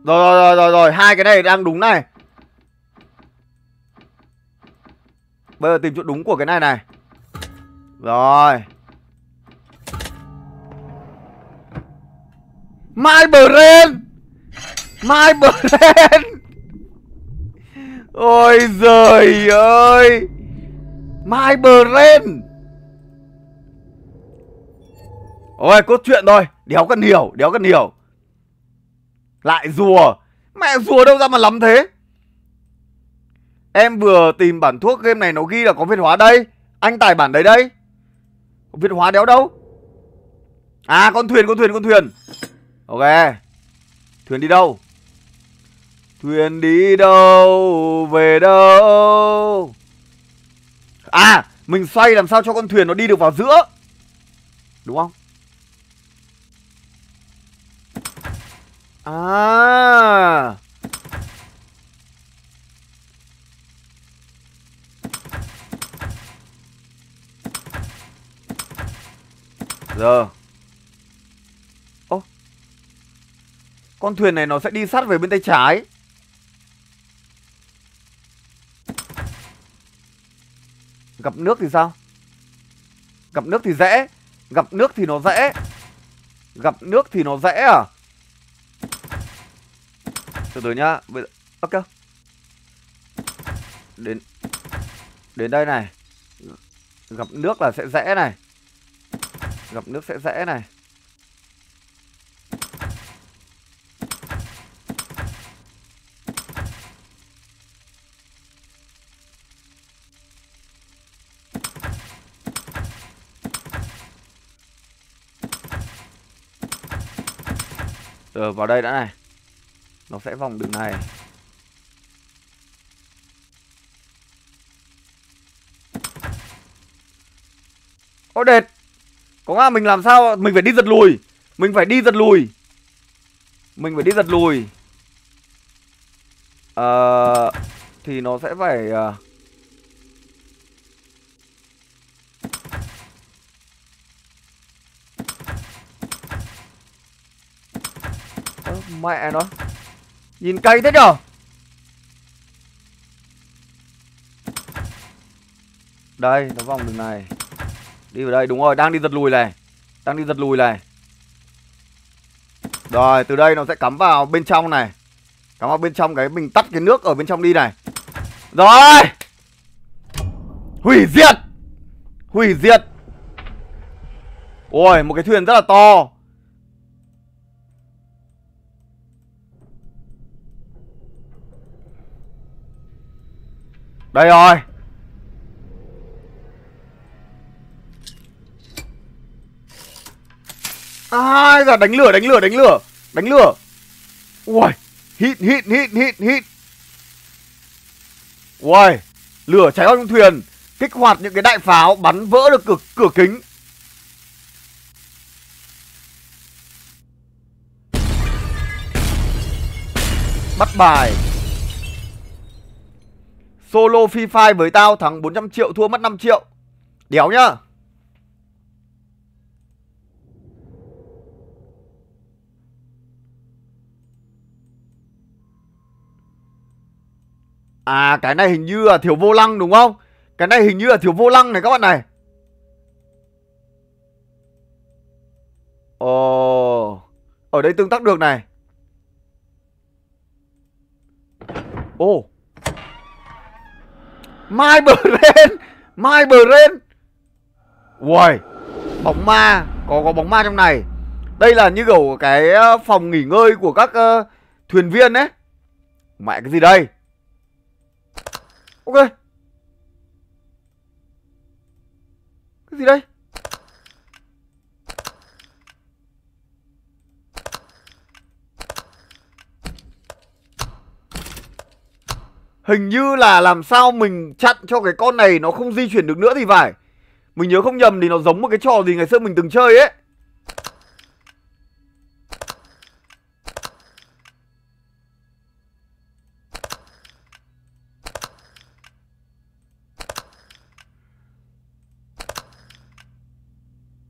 Rồi rồi rồi rồi rồi, hai cái này đang đúng này. Bây giờ tìm chỗ đúng của cái này này. Rồi. My brain. My brain. Ôi giời ơi. My brain. Ôi cốt chuyện thôi, đéo cần hiểu, đéo cần hiểu. Lại rùa Mẹ rùa đâu ra mà lắm thế Em vừa tìm bản thuốc game này nó ghi là có việt hóa đây Anh tải bản đấy đây việt hóa đéo đâu À con thuyền con thuyền con thuyền Ok Thuyền đi đâu Thuyền đi đâu Về đâu À mình xoay làm sao cho con thuyền nó đi được vào giữa Đúng không À. Giờ. Ô. Con thuyền này nó sẽ đi sát về bên tay trái. Gặp nước thì sao? Gặp nước thì dễ Gặp nước thì nó dễ Gặp nước thì nó dễ à từ từ nhá bây giờ ơ đến đến đây này gặp nước là sẽ rẽ này gặp nước sẽ rẽ này Rồi ờ, vào đây đã này nó sẽ vòng đường này ô đệt có mà mình làm sao mình phải đi giật lùi mình phải đi giật lùi mình phải đi giật lùi à, thì nó sẽ phải uh, mẹ nó Nhìn cây thế nhở Đây nó vòng đường này Đi vào đây đúng rồi đang đi giật lùi này Đang đi giật lùi này Rồi từ đây nó sẽ cắm vào bên trong này Cắm vào bên trong cái mình tắt cái nước ở bên trong đi này Rồi Hủy diệt Hủy diệt Ôi một cái thuyền rất là to Đây rồi ai giờ đánh lửa đánh lửa đánh lửa Đánh lửa Ui Hit hit hit hit hit Ui Lửa cháy vào trong thuyền Kích hoạt những cái đại pháo bắn vỡ được cửa, cửa kính Bắt bài Solo Free Fire với tao thắng 400 triệu thua mất 5 triệu. Đéo nhá. À cái này hình như là thiếu vô lăng đúng không? Cái này hình như là thiếu vô lăng này các bạn này. Ồ. Ở đây tương tác được này. Ồ. Mai Brain Mai Brain Uầy Bóng ma Có có bóng ma trong này Đây là như kiểu cái ờ, phòng nghỉ ngơi của các uh, thuyền viên đấy Mẹ cái gì đây Ok Cái gì đây Hình như là làm sao mình chặn cho cái con này nó không di chuyển được nữa thì phải Mình nhớ không nhầm thì nó giống một cái trò gì ngày xưa mình từng chơi ấy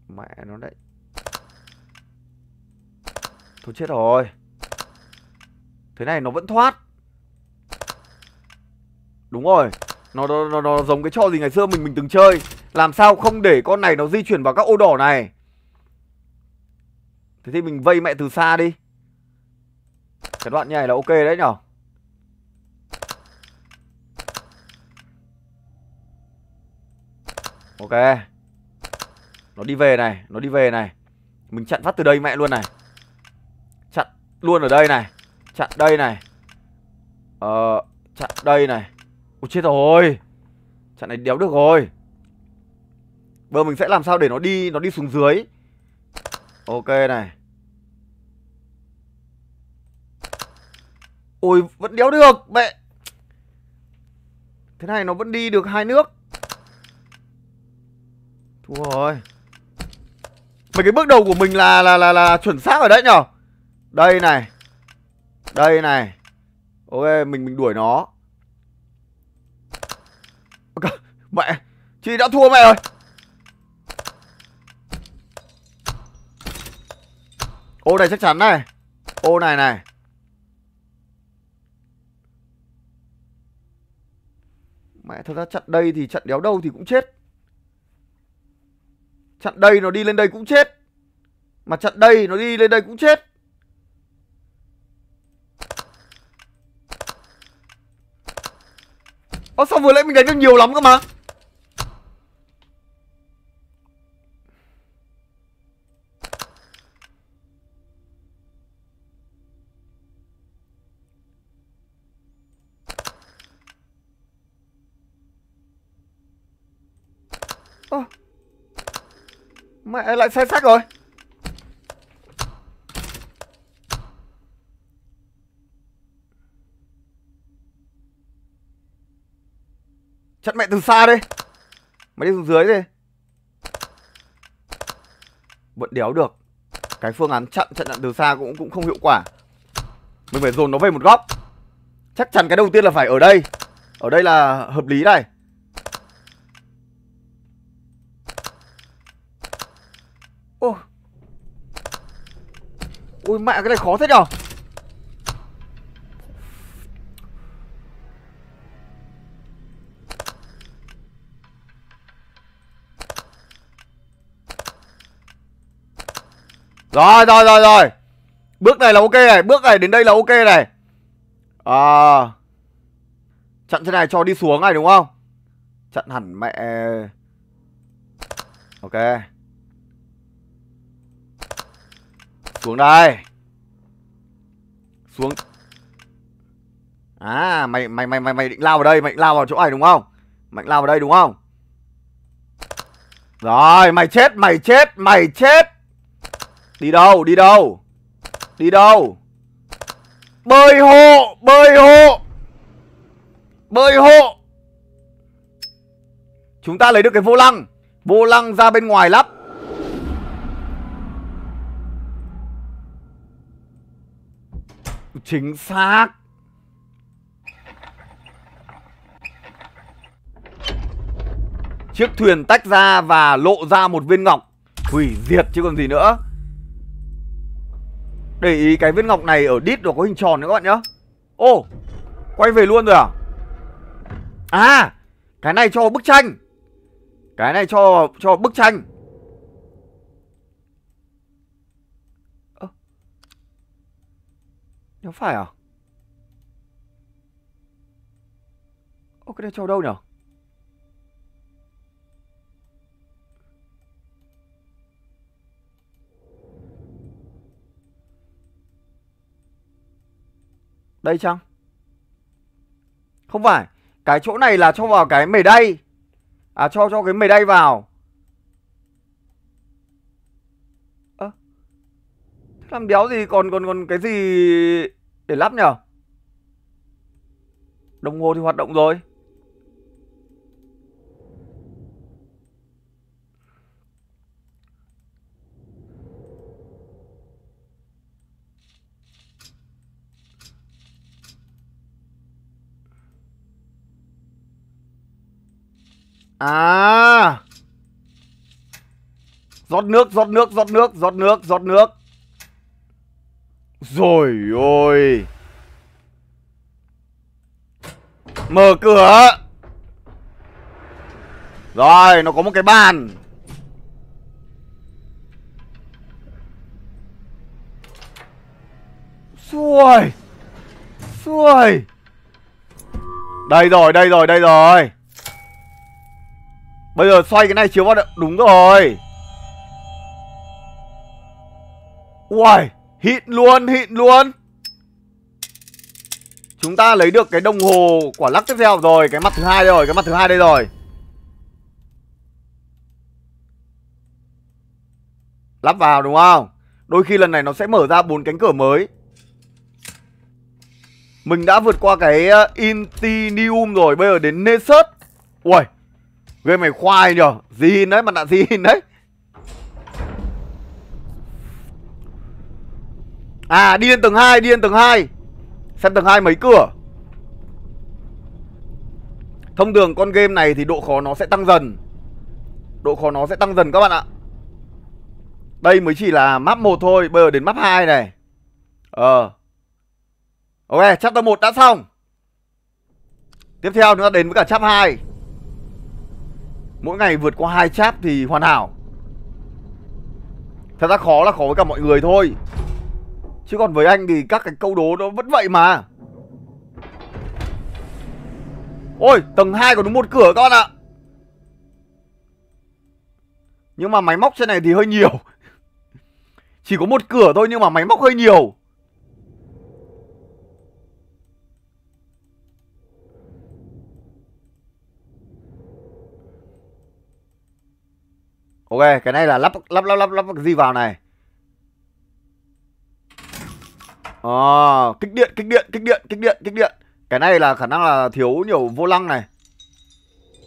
Mẹ nó đấy Thôi chết rồi Thế này nó vẫn thoát Đúng rồi nó, nó, nó, nó giống cái trò gì ngày xưa mình mình từng chơi Làm sao không để con này nó di chuyển vào các ô đỏ này Thế thì mình vây mẹ từ xa đi Cái đoạn như này là ok đấy nhở Ok Nó đi về này Nó đi về này Mình chặn phát từ đây mẹ luôn này Chặn luôn ở đây này Chặn đây này Ờ Chặn đây này Ôi chết rồi Trận này đéo được rồi Bây giờ mình sẽ làm sao để nó đi Nó đi xuống dưới Ok này Ôi vẫn đéo được Mẹ Thế này nó vẫn đi được hai nước Thua rồi Mấy cái bước đầu của mình là là là là chuẩn xác rồi đấy nhở Đây này Đây này Ok mình mình đuổi nó Mẹ Chị đã thua mẹ rồi Ô này chắc chắn này Ô này này Mẹ thật ra chặn đây thì chặn đéo đâu thì cũng chết Chặn đây nó đi lên đây cũng chết Mà chặn đây nó đi lên đây cũng chết Ơ sao vừa nãy mình đánh được nhiều lắm cơ mà Mẹ lại sai xác rồi Chặn mẹ từ xa đi Mày đi xuống dưới đi Vẫn đéo được Cái phương án chặn chặn từ xa cũng cũng không hiệu quả Mình phải dồn nó về một góc Chắc chắn cái đầu tiên là phải ở đây Ở đây là hợp lý này ôi, Ôi mẹ cái này khó thế nhở Rồi rồi rồi rồi Bước này là ok này Bước này đến đây là ok này À Chặn thế này cho đi xuống này đúng không Chặn hẳn mẹ Ok Xuống đây Xuống À mày mày mày mày mày định lao vào đây Mày định lao vào chỗ này đúng không Mày định lao vào đây đúng không Rồi mày chết mày chết mày chết Đi đâu, đi đâu Đi đâu Bơi hộ, bơi hộ Bơi hộ Chúng ta lấy được cái vô lăng Vô lăng ra bên ngoài lắp Chính xác Chiếc thuyền tách ra và lộ ra một viên ngọc Hủy diệt chứ còn gì nữa để ý cái viên ngọc này ở đít nó có hình tròn nữa các bạn nhá Ô oh, Quay về luôn rồi à À Cái này cho bức tranh Cái này cho cho bức tranh à, Nó phải à Ô cái này cho đâu nhỉ Đây chăng? Không phải. Cái chỗ này là cho vào cái mề đay. À cho cho cái mề đay vào. À, làm béo gì còn còn còn cái gì để lắp nhở? Đồng hồ thì hoạt động rồi. À Rót nước, rót nước, rót nước, rót nước, rót nước Rồi ôi Mở cửa Rồi, nó có một cái bàn Xuôi Xuôi Đây rồi, đây rồi, đây rồi Bây giờ xoay cái này chiếu vào Đúng rồi Uầy Hịn luôn hịn luôn Chúng ta lấy được cái đồng hồ quả lắc tiếp theo rồi Cái mặt thứ hai rồi Cái mặt thứ hai đây rồi Lắp vào đúng không Đôi khi lần này nó sẽ mở ra bốn cánh cửa mới Mình đã vượt qua cái ờ, Intinium rồi Bây giờ đến Nessus Uầy Game mày khoai nhờ Gì đấy, mà nạ gì đấy À đi lên tầng 2, đi lên tầng 2 Xem tầng 2 mấy cửa Thông thường con game này thì độ khó nó sẽ tăng dần Độ khó nó sẽ tăng dần các bạn ạ Đây mới chỉ là map 1 thôi Bây giờ đến map 2 này Ờ Ok chapter 1 đã xong Tiếp theo chúng ta đến với cả chapter 2 Mỗi ngày vượt qua hai chap thì hoàn hảo Thật ra khó là khó với cả mọi người thôi Chứ còn với anh thì các cái câu đố nó vẫn vậy mà Ôi tầng 2 còn đúng một cửa con ạ Nhưng mà máy móc trên này thì hơi nhiều Chỉ có một cửa thôi nhưng mà máy móc hơi nhiều Ok, cái này là lắp lắp lắp lắp lắp gì vào này. À, kích điện, kích điện, kích điện, kích điện, kích điện. Cái này là khả năng là thiếu nhiều vô lăng này.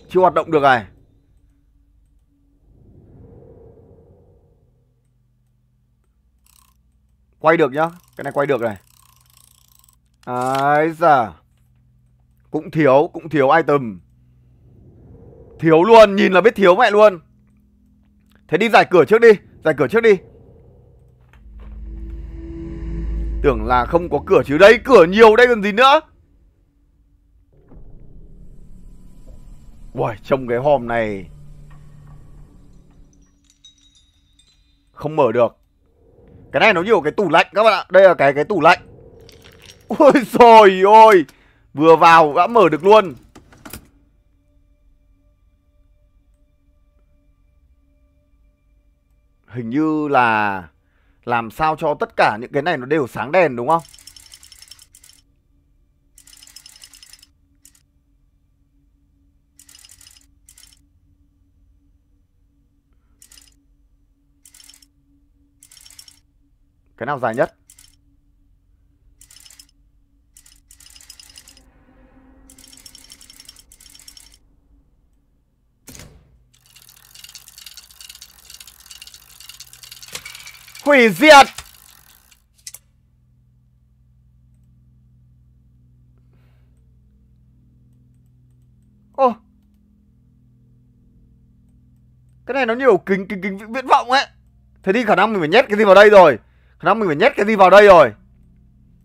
Chưa hoạt động được này. Quay được nhá, cái này quay được này. Ấy da. Cũng thiếu, cũng thiếu item. Thiếu luôn, nhìn là biết thiếu mẹ luôn. Thế đi giải cửa trước đi Giải cửa trước đi Tưởng là không có cửa chứ đây Cửa nhiều đây còn gì nữa Uầy trông cái hòm này Không mở được Cái này nó nhiều cái tủ lạnh các bạn ạ Đây là cái cái tủ lạnh Ôi trời ơi Vừa vào đã mở được luôn hình như là làm sao cho tất cả những cái này nó đều sáng đèn đúng không? Cái nào dài nhất? Hủy diệt Ô Cái này nó nhiều kính kính kính viễn vọng ấy Thế thì khả năng mình phải nhét cái gì vào đây rồi Khả năng mình phải nhét cái gì vào đây rồi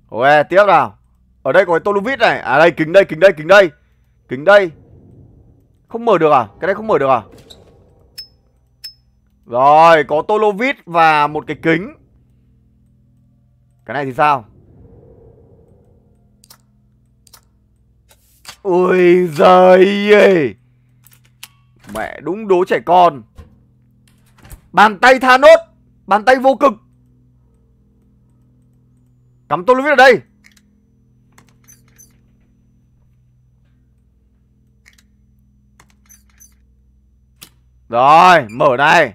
Ok tiếp nào Ở đây có cái Tolovit này À đây kính đây kính đây kính đây Kính đây Không mở được à Cái này không mở được à rồi, có Tolovit và một cái kính. Cái này thì sao? Ui giời ơi. Mẹ đúng đố trẻ con. Bàn tay Thanos, bàn tay vô cực. Cắm Tolovit ở đây. Rồi, mở này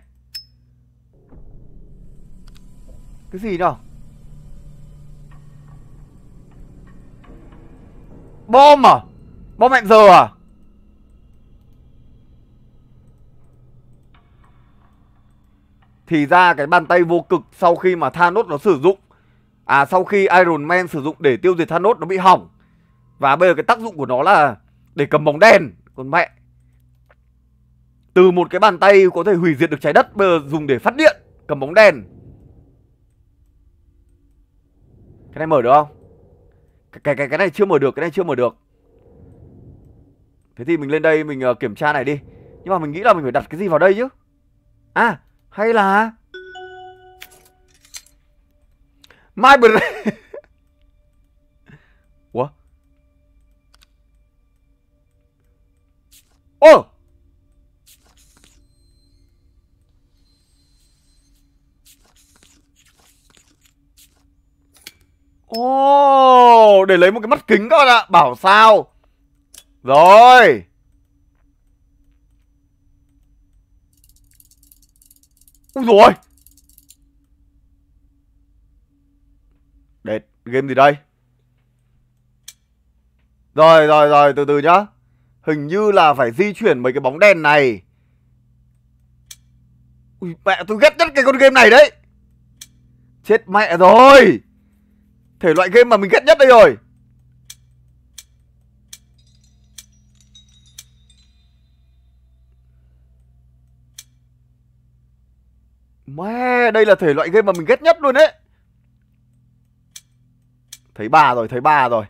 Cái gì đâu Bom à Bom hẹn giờ à Thì ra cái bàn tay vô cực Sau khi mà Thanos nó sử dụng À sau khi Iron Man sử dụng để tiêu diệt Thanos Nó bị hỏng Và bây giờ cái tác dụng của nó là Để cầm bóng đen Còn mẹ Từ một cái bàn tay có thể hủy diệt được trái đất Bây giờ dùng để phát điện Cầm bóng đèn Cái này mở được không? Cái cái cái này chưa mở được, cái này chưa mở được. Thế thì mình lên đây mình uh, kiểm tra này đi. Nhưng mà mình nghĩ là mình phải đặt cái gì vào đây chứ. À, hay là My brain. Ủa? Ô! Oh! oh, để lấy một cái mắt kính các bạn ạ. Bảo sao. Rồi. Úi rồi. Để game gì đây? Rồi, rồi, rồi, từ từ nhá. Hình như là phải di chuyển mấy cái bóng đèn này. Ui, mẹ, tôi ghét nhất cái con game này đấy. Chết mẹ rồi. Thể loại game mà mình ghét nhất đây rồi Mẹ, đây là thể loại game mà mình ghét nhất luôn đấy Thấy ba rồi, thấy ba rồi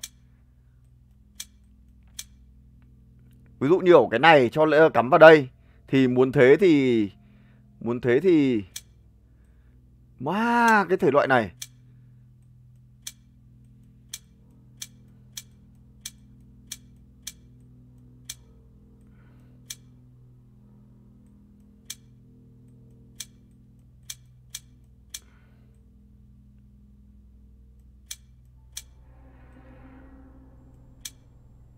Ví dụ như ở cái này cho cắm vào đây Thì muốn thế thì Muốn thế thì Má, cái thể loại này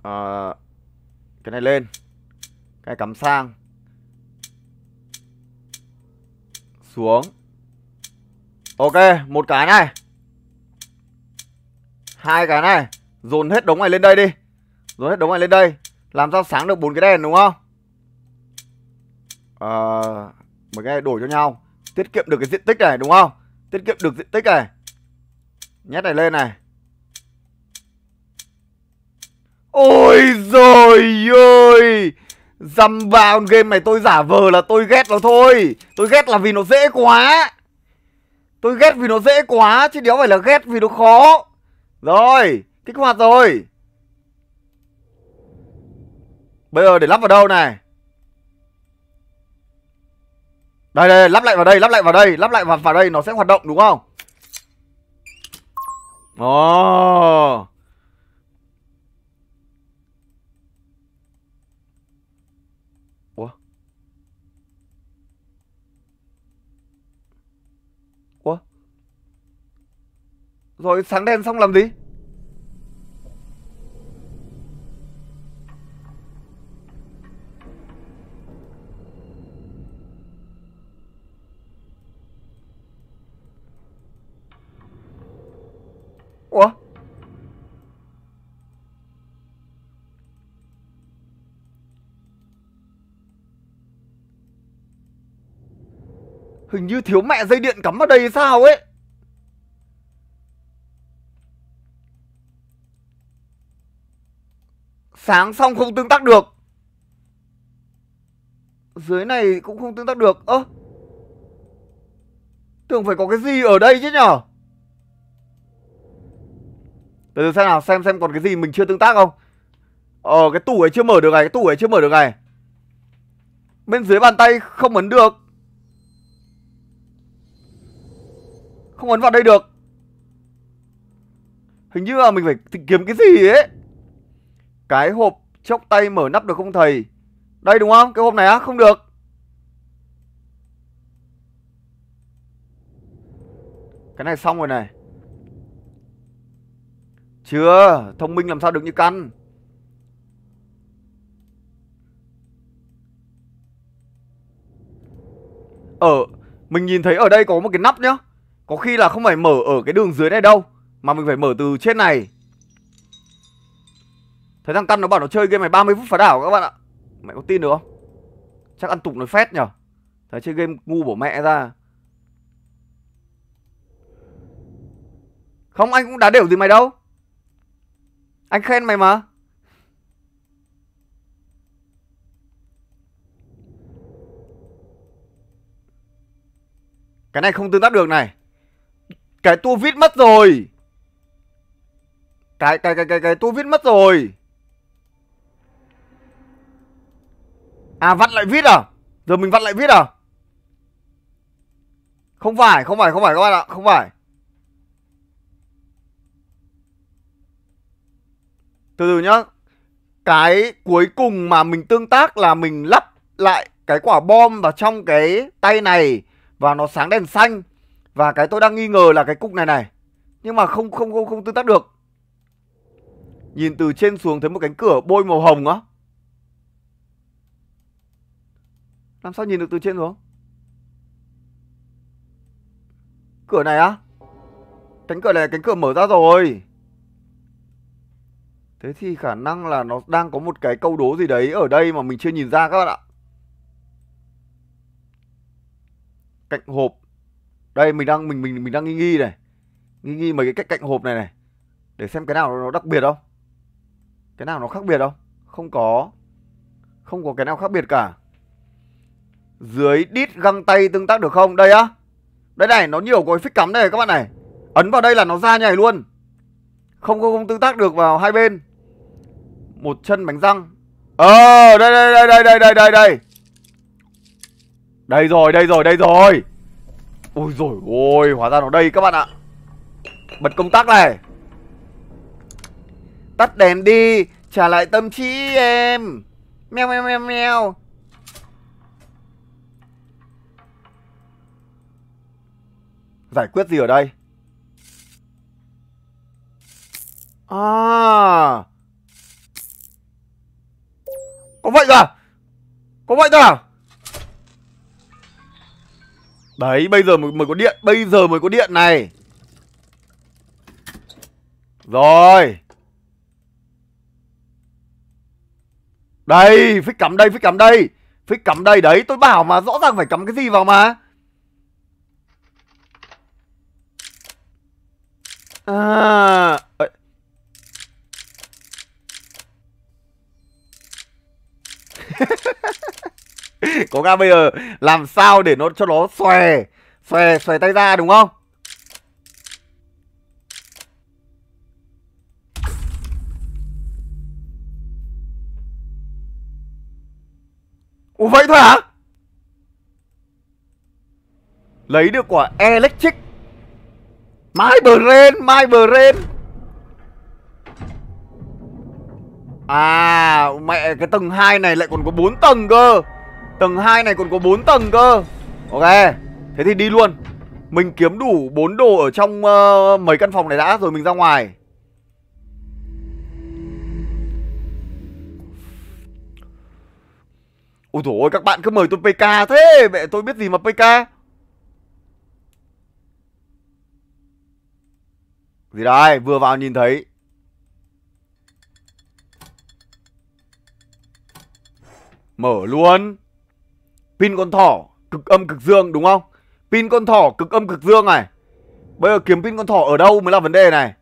à, cái này lên cái cắm sang xuống ok một cái này hai cái này dồn hết đống này lên đây đi dồn hết đống này lên đây làm sao sáng được bốn cái đèn đúng không à, mấy cái này đổi cho nhau tiết kiệm được cái diện tích này đúng không tiết kiệm được diện tích này nhét này lên này Ôi rồi ơi, Dăm vào game này tôi giả vờ là tôi ghét nó thôi Tôi ghét là vì nó dễ quá Tôi ghét vì nó dễ quá Chứ đéo phải là ghét vì nó khó Rồi Kích hoạt rồi Bây giờ để lắp vào đâu này Đây đây lắp lại vào đây Lắp lại vào đây Lắp lại vào, vào đây Nó sẽ hoạt động đúng không oh. Rồi sáng đen xong làm gì? Ủa? Hình như thiếu mẹ dây điện cắm vào đây sao ấy sáng xong không tương tác được dưới này cũng không tương tác được ơ à, tưởng phải có cái gì ở đây chứ nhở từ từ xem nào xem xem còn cái gì mình chưa tương tác không ờ cái tủ ấy chưa mở được này cái tủ ấy chưa mở được này bên dưới bàn tay không ấn được không ấn vào đây được hình như là mình phải kiếm cái gì ấy cái hộp chốc tay mở nắp được không thầy? Đây đúng không? Cái hộp này á? Không được. Cái này xong rồi này. Chưa, thông minh làm sao được như căn. Ở, ờ, mình nhìn thấy ở đây có một cái nắp nhá. Có khi là không phải mở ở cái đường dưới này đâu. Mà mình phải mở từ trên này Thấy thằng Tân nó bảo nó chơi game này 30 phút phá đảo các bạn ạ Mẹ có tin được không Chắc ăn tục nó phét nhở Thấy chơi game ngu bổ mẹ ra Không anh cũng đá đều gì mày đâu Anh khen mày mà Cái này không tương tác được này Cái tua vít mất rồi Cái cái cái cái, cái tua vít mất rồi À vặn lại vít à? Giờ mình vặn lại vít à? Không phải, không phải, không phải các bạn ạ, không phải. Từ từ nhá. Cái cuối cùng mà mình tương tác là mình lắp lại cái quả bom vào trong cái tay này và nó sáng đèn xanh và cái tôi đang nghi ngờ là cái cục này này. Nhưng mà không không không không tương tác được. Nhìn từ trên xuống thấy một cánh cửa bôi màu hồng á. Làm sao nhìn được từ trên xuống Cửa này á à? Cánh cửa này cánh cửa mở ra rồi Thế thì khả năng là nó đang có một cái câu đố gì đấy ở đây mà mình chưa nhìn ra các bạn ạ. Cạnh hộp. Đây mình đang mình mình mình đang nghi nghi này. Nghi nghi mấy cái cách cạnh hộp này này. Để xem cái nào nó đặc biệt không? Cái nào nó khác biệt không? Không có. Không có cái nào khác biệt cả dưới đít găng tay tương tác được không? Đây á. Đây này, nó nhiều gối phích cắm đây các bạn này. Ấn vào đây là nó ra nhảy luôn. Không không, không tương tác được vào hai bên. Một chân bánh răng. Ờ, đây đây đây đây đây đây đây đây. Đây rồi, đây rồi, đây rồi. Ôi rồi ôi, hóa ra nó đây các bạn ạ. Bật công tắc này. Tắt đèn đi, trả lại tâm trí em. Meo meo meo meo. Giải quyết gì ở đây? À. Có vậy à? Có vậy thôi à? Đấy, bây giờ mới, mới có điện, bây giờ mới có điện này. Rồi. Đây, phích cắm đây, phích cắm đây. Phích cắm đây đấy, tôi bảo mà rõ ràng phải cắm cái gì vào mà. À... Ê. có ra bây giờ làm sao để nó cho nó xòe xòe xòe tay ra đúng không ủa vậy thôi hả à? lấy được quả electric Mai Brain, Mai Brain. À, mẹ cái tầng 2 này lại còn có 4 tầng cơ. Tầng 2 này còn có 4 tầng cơ. Ok. Thế thì đi luôn. Mình kiếm đủ 4 đồ ở trong uh, mấy căn phòng này đã rồi mình ra ngoài. Ôi dồi ôi, các bạn cứ mời tôi PK thế, mẹ tôi biết gì mà PK. Gì đấy, vừa vào nhìn thấy. Mở luôn. Pin con thỏ, cực âm cực dương đúng không? Pin con thỏ cực âm cực dương này. Bây giờ kiếm pin con thỏ ở đâu mới là vấn đề này.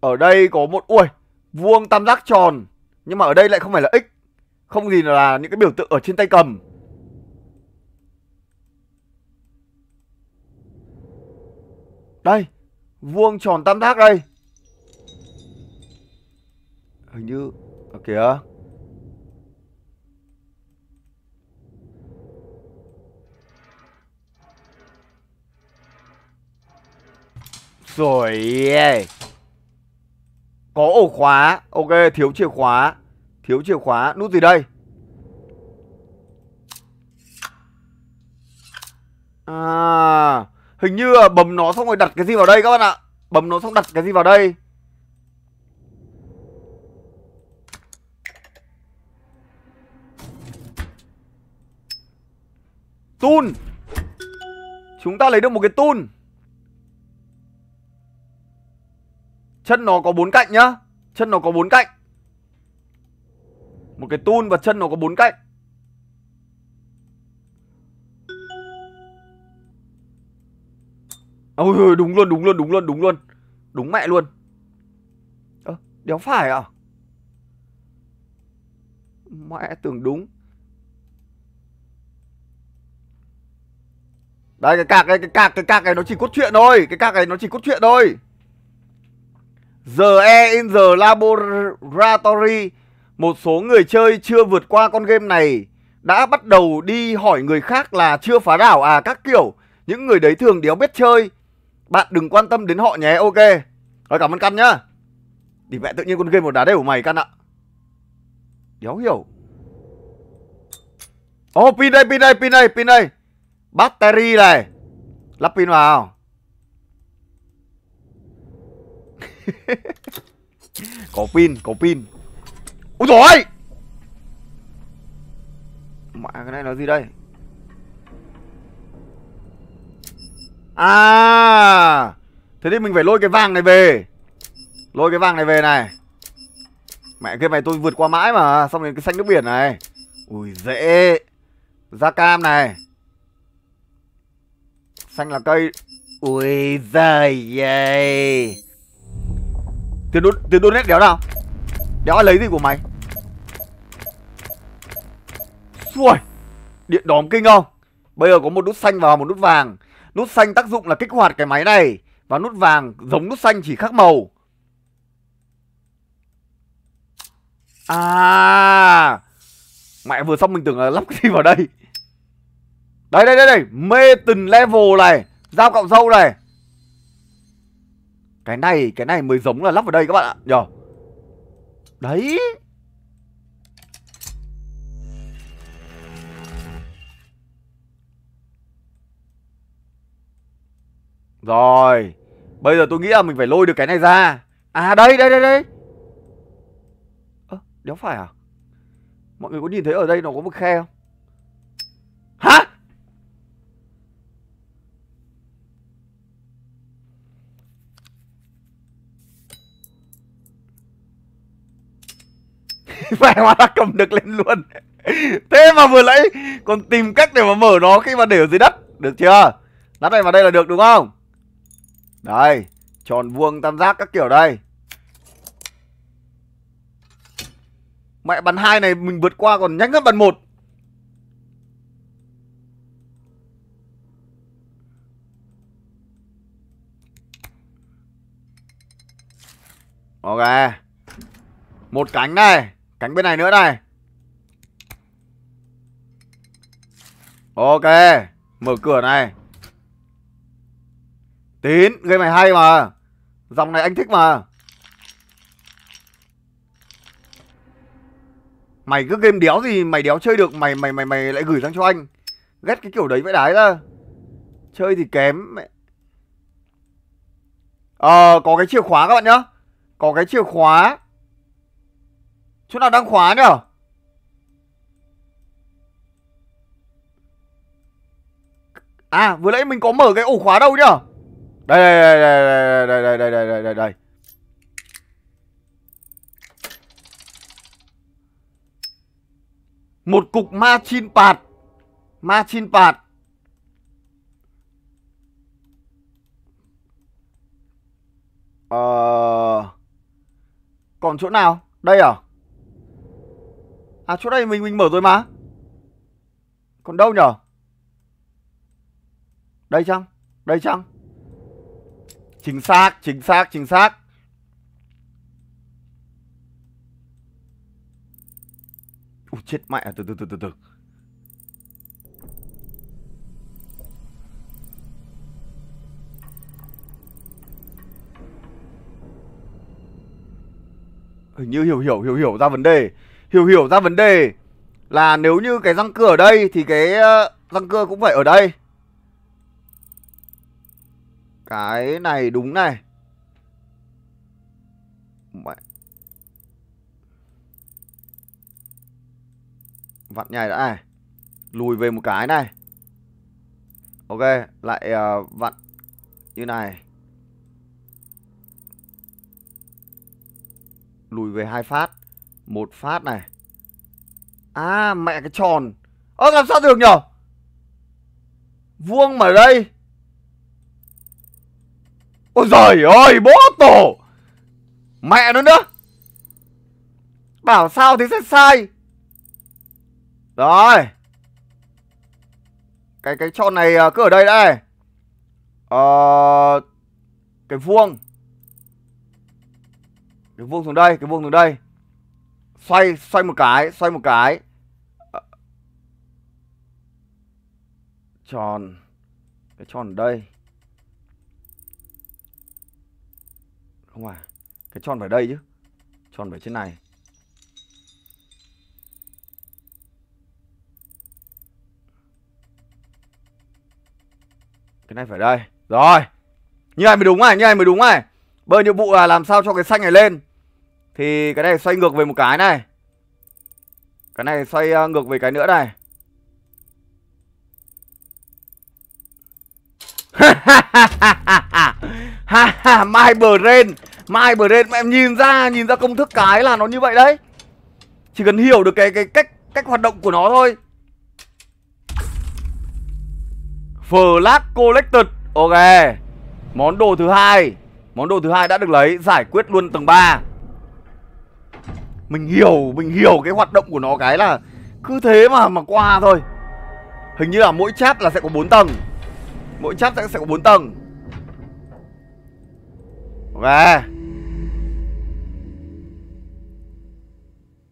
Ở đây có một ui, vuông tam giác tròn, nhưng mà ở đây lại không phải là x. Không gì là những cái biểu tượng ở trên tay cầm. Đây Vuông tròn tam giác đây Hình như à, Kìa Rồi Có ổ khóa Ok thiếu chìa khóa Thiếu chìa khóa nút gì đây À Hình như là bấm nó xong rồi đặt cái gì vào đây các bạn ạ Bấm nó xong đặt cái gì vào đây Tun Chúng ta lấy được một cái tun Chân nó có bốn cạnh nhá Chân nó có bốn cạnh Một cái tun và chân nó có bốn cạnh À, ôi ôi đúng luôn đúng luôn đúng luôn đúng luôn Đúng mẹ luôn à, đéo phải à Mẹ tưởng đúng Đây cái cạc này cái cạc cái cạc cái nó chỉ cốt truyện thôi Cái cạc này nó chỉ cốt truyện thôi The E in the Laboratory Một số người chơi chưa vượt qua con game này Đã bắt đầu đi hỏi người khác là chưa phá đảo à các kiểu Những người đấy thường đéo biết chơi bạn đừng quan tâm đến họ nhé, ok. Rồi cảm ơn Căn nhá. Thì mẹ tự nhiên con game một đá đều của mày Căn ạ. Đéo hiểu. Ồ, oh, pin đây, pin đây, pin đây, pin đây. Battery này. Lắp pin vào. có pin, có pin. Ôi rồi Mẹ cái này là gì đây? À Thế thì mình phải lôi cái vàng này về Lôi cái vàng này về này Mẹ cái này tôi vượt qua mãi mà Xong rồi cái xanh nước biển này Ui dễ Da cam này Xanh là cây Ui dời dời Tiền đốt tiền đốt nét đéo nào Đéo lấy gì của mày Xuôi Điện đóm kinh không Bây giờ có một nút xanh và một nút vàng Nút xanh tác dụng là kích hoạt cái máy này Và nút vàng giống nút xanh chỉ khác màu À Mẹ vừa xong mình tưởng là lắp cái gì vào đây Đây đây đây đây Mê tình level này Dao cạo dâu này Cái này Cái này mới giống là lắp vào đây các bạn ạ Nhờ Đấy Rồi Bây giờ tôi nghĩ là mình phải lôi được cái này ra À đây đây đây đây Ơ à, đéo phải à Mọi người có nhìn thấy ở đây nó có một khe không Hả Phải hóa ra cầm được lên luôn Thế mà vừa nãy còn tìm cách để mà mở nó khi mà để ở dưới đất Được chưa Lắp này vào đây là được đúng không đây, tròn vuông tam giác các kiểu đây. Mẹ bắn hai này mình vượt qua còn nhanh hơn bắn một. Ok. Một cánh này, cánh bên này nữa này. Ok, mở cửa này. Tín, game này hay mà. Dòng này anh thích mà. Mày cứ game đéo gì mày đéo chơi được mày mày mày mày lại gửi sang cho anh. Ghét cái kiểu đấy vãi đái ra. Chơi thì kém mẹ. Ờ có cái chìa khóa các bạn nhá. Có cái chìa khóa. Chỗ nào đang khóa nhở? À vừa nãy mình có mở cái ổ khóa đâu nhở? đây đây đây đây đây đây đây đây đây đây một cục ma Martin Pad Martin Pad Ờ... Còn chỗ nào? Đây à? À chỗ đây mình mình mở rồi mà Còn đâu nhở? Đây chăng? Đây chăng? Chính xác, chính xác, chính xác. Ui chết mẹ, từ từ từ từ từ. Hình như hiểu hiểu hiểu hiểu ra vấn đề. Hiểu hiểu ra vấn đề là nếu như cái răng cửa ở đây thì cái ờ, răng cưa cũng phải ở đây. Cái này đúng này. Mẹ. Vặn nhảy đã này. Lùi về một cái này. Ok, lại uh, vặn như này. Lùi về hai phát. Một phát này. À, mẹ cái tròn. Ơ, làm sao được nhở? Vuông mà đây. Ôi giời ơi bố tổ Mẹ nó nữa Bảo sao thì sẽ sai Rồi Cái cái cho này ờ, cứ ở đây đây Ờ Cái vuông Cái vuông xuống đây Cái vuông xuống đây Xoay xoay một cái Xoay một cái ờ. Tròn Cái tròn ở đây Không à Cái tròn phải đây chứ Tròn phải trên này Cái này phải đây Rồi Như này mới đúng này Như này mới đúng này Bơi nhiệm vụ là làm sao cho cái xanh này lên Thì cái này xoay ngược về một cái này Cái này xoay ờ, ngược về cái nữa này ha ha my brain my brain mà em nhìn ra nhìn ra công thức cái là nó như vậy đấy chỉ cần hiểu được cái cái cách cách hoạt động của nó thôi phở lát collected ok món đồ thứ hai món đồ thứ hai đã được lấy giải quyết luôn tầng 3 mình hiểu mình hiểu cái hoạt động của nó cái là cứ thế mà mà qua thôi hình như là mỗi chat là sẽ có 4 tầng mỗi chat sẽ, sẽ có 4 tầng và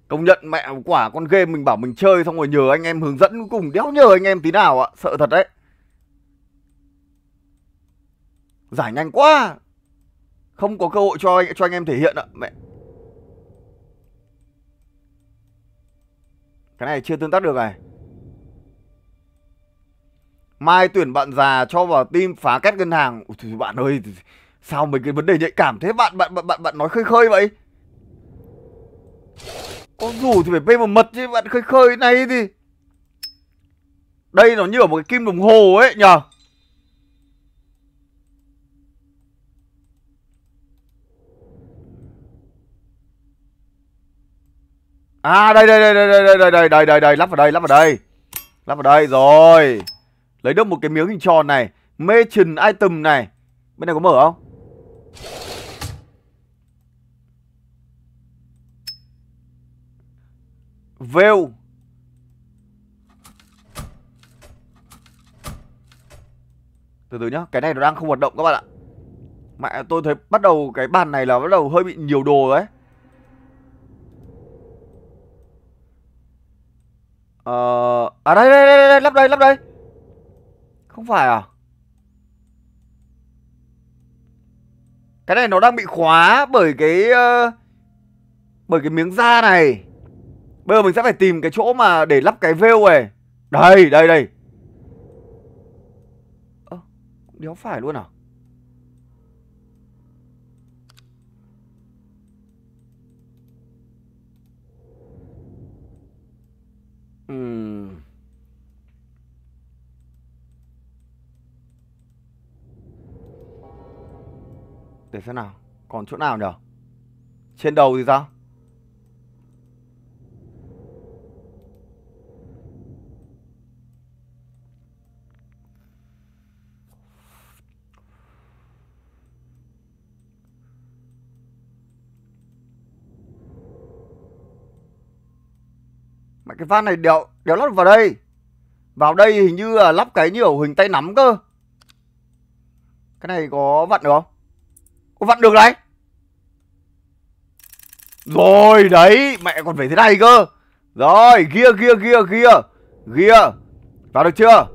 Công nhận mẹ quả con game mình bảo mình chơi xong rồi nhờ anh em hướng dẫn cùng đéo nhờ anh em tí nào ạ, sợ thật đấy. Giải nhanh quá. Không có cơ hội cho anh cho anh em thể hiện ạ, mẹ. Cái này chưa tương tác được này. Mai tuyển bạn già cho vào team phá kết ngân hàng. Ôi, bạn ơi, Sao mấy cái vấn đề nhạy cảm thế bạn bạn bạn bạn, bạn nói khơi khơi vậy? có rủ thì phải bê một mật chứ bạn khơi khơi này thì Đây nó như ở một cái kim đồng hồ ấy nhờ À đây đây đây đây đây đây đây đây đây đây lắp vào đây lắp vào đây lắp vào đây rồi lấy được một cái miếng hình tròn này Mation item này bên này có mở không View Từ từ nhá, cái này nó đang không hoạt động các bạn ạ Mẹ tôi thấy bắt đầu cái bàn này là bắt đầu hơi bị nhiều đồ đấy Ờ... À đây, đây, đây, đây, lắp đây, lắp đây Không phải à Cái này nó đang bị khóa bởi cái uh, bởi cái miếng da này. Bây giờ mình sẽ phải tìm cái chỗ mà để lắp cái veo này. Đây, đây, đây. Ơ, à, đéo phải luôn à? Ừm... Để xem nào Còn chỗ nào nhở Trên đầu thì sao mà cái van này đéo, đéo lắp vào đây Vào đây hình như là lắp cái nhiều hình tay nắm cơ Cái này có vặn được không? Có vặn được đấy. Rồi đấy Mẹ còn phải thế này cơ Rồi kia kia kia kia kia Vào được chưa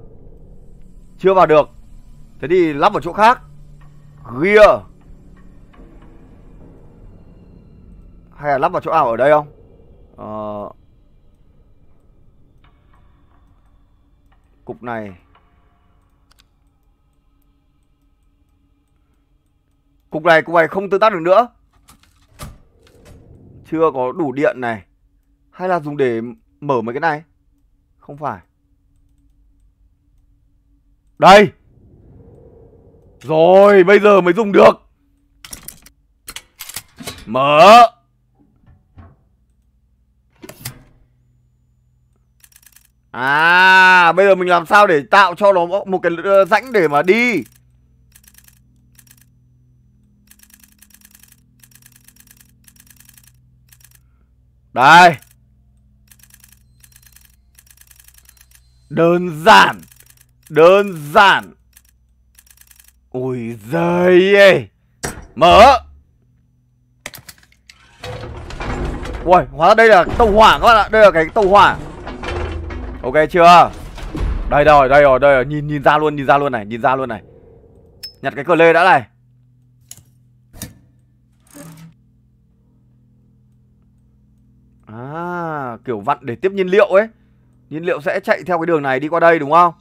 Chưa vào được Thế thì lắp ở chỗ khác Kia Hay là lắp vào chỗ nào ở đây không Ờ Cục này Cục này cục này không tương tác được nữa Chưa có đủ điện này Hay là dùng để mở mấy cái này Không phải Đây Rồi bây giờ mới dùng được Mở À bây giờ mình làm sao để tạo cho nó một cái ờ, rãnh để mà đi Đây Đơn giản Đơn giản Ui giời ơi Mở Ui hóa ra đây là tàu hỏa các bạn ạ Đây là cái tàu hỏa Ok chưa Đây rồi đây rồi đây rồi Nhìn nhìn ra luôn nhìn ra luôn này Nhìn ra luôn này Nhặt cái cờ lê đã này kiểu vặn để tiếp nhiên liệu ấy Nhiên liệu sẽ chạy theo cái đường này đi qua đây đúng không?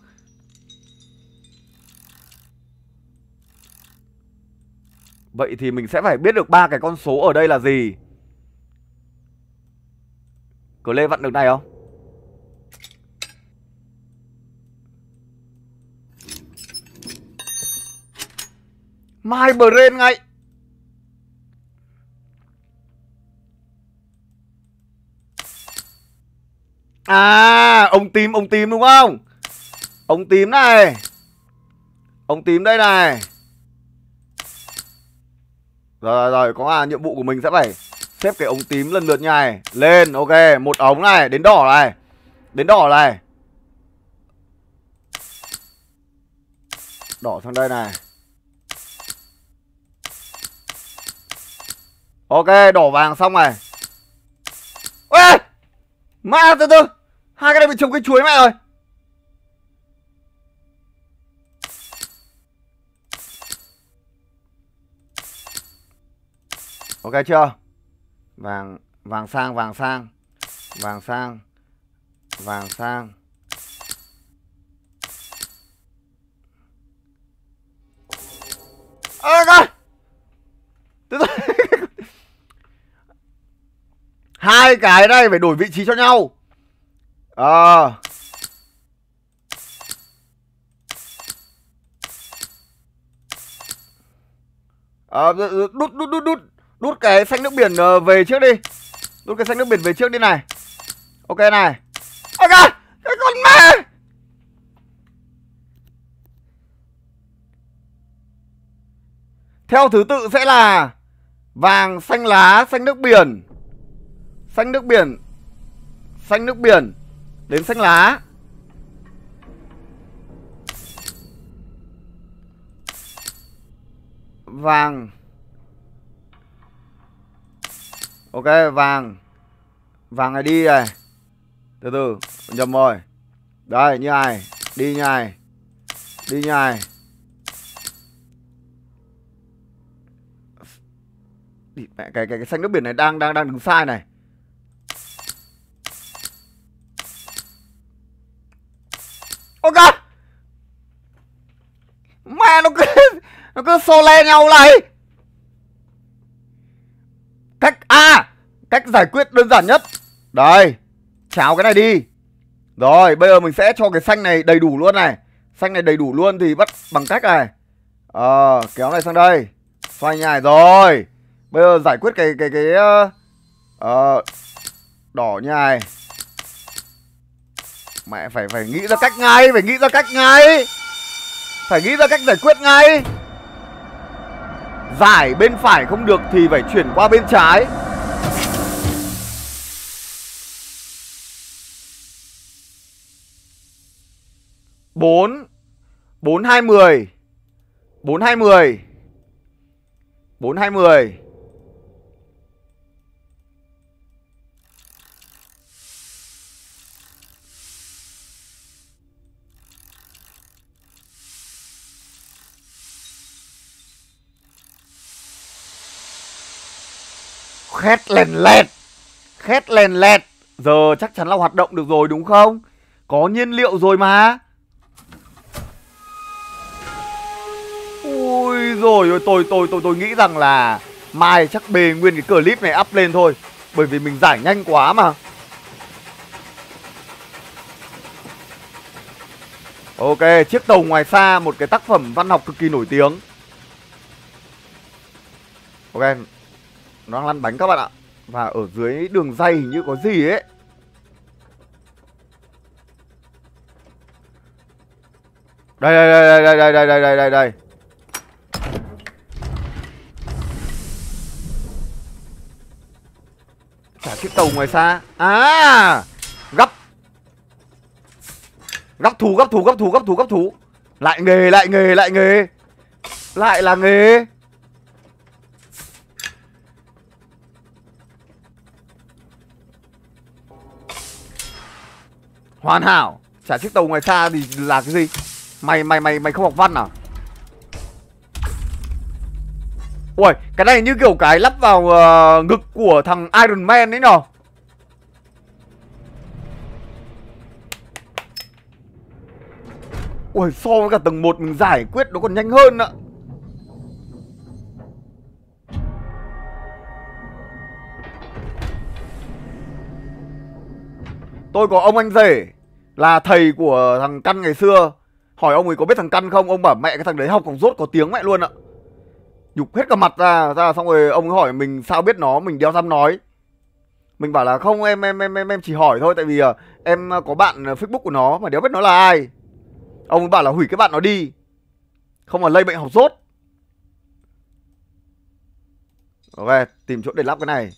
Vậy thì mình sẽ phải biết được ba cái con số ở đây là gì Cờ lê vặn được này không? Mai Brain ngay À ông tím ông tím đúng không Ông tím này Ông tím đây này Rồi rồi, rồi có à nhiệm vụ của mình sẽ phải Xếp cái ống tím lần lượt như này Lên ok một ống này đến đỏ này Đến đỏ này Đỏ sang đây này Ok đỏ vàng xong này Ê Má từ từ hai cái này bị trồng cây chuối mẹ rồi ok chưa vàng vàng sang vàng sang vàng sang vàng sang ơ à, hai cái này phải đổi vị trí cho nhau à. à, đút đút đút đút đút cái xanh nước biển ờ, về trước đi đút cái xanh nước biển về trước đi này ok này ok cái con mẹ theo thứ tự sẽ là vàng xanh lá xanh nước biển xanh nước biển xanh nước biển Đến xanh lá Vàng Ok vàng Vàng này đi này Từ từ nhầm rồi Đây như này Đi như này Đi như này cái cái cái xanh nước biển này đang đang đang đứng sai này Ôi god Mẹ nó cứ Nó cứ xô le nhau lại. Cách A Cách giải quyết đơn giản nhất Đây Cháo cái này đi Rồi bây giờ mình sẽ cho cái xanh này đầy đủ luôn này Xanh này đầy đủ luôn thì bắt bằng cách này Ờ à, kéo này sang đây Xoay nhài rồi Bây giờ giải quyết cái cái cái uh, đỏ nhài mẹ phải phải nghĩ ra cách ngay phải nghĩ ra cách ngay phải nghĩ ra cách giải quyết ngay giải bên phải không được thì phải chuyển qua bên trái bốn bốn hai mười bốn hai mười bốn hai mười khét lèn lẹt khét lèn lẹt giờ chắc chắn là hoạt động được rồi đúng không có nhiên liệu rồi mà ui rồi tôi tôi tôi tôi, tôi nghĩ rằng là mai chắc bề nguyên cái clip này up lên thôi bởi vì mình giải nhanh quá mà Ok, chiếc tàu ngoài xa một cái tác phẩm văn học cực kỳ nổi tiếng. Ok, nó đang lăn bánh các bạn ạ Và ở dưới đường dây hình như có gì ấy Đây đây đây đây đây đây đây đây đây đây Cả chiếc tàu ngoài xa À Gấp Gấp thú gấp thú gấp thú gấp thú gấp thú Lại nghề lại nghề lại nghề Lại là nghề Hoàn hảo Trả chiếc tàu ngoài xa thì là cái gì Mày mày mày mày không học văn à Ui cái này như kiểu cái lắp vào uh, ngực của thằng Iron Man ấy nhở Ui so với cả tầng 1 mình giải quyết nó còn nhanh hơn ạ Tôi có ông anh rể là thầy của thằng Căn ngày xưa. Hỏi ông ấy có biết thằng Căn không? Ông bảo mẹ cái thằng đấy học còn rốt có tiếng mẹ luôn ạ. Nhục hết cả mặt ra, ra xong rồi ông ấy hỏi mình sao biết nó, mình đeo dăm nói. Mình bảo là không em em em em em chỉ hỏi thôi tại vì à, em có bạn Facebook của nó mà đéo biết nó là ai. Ông ấy bảo là hủy cái bạn nó đi. Không mà lây bệnh học rốt. Ok, tìm chỗ để lắp cái này.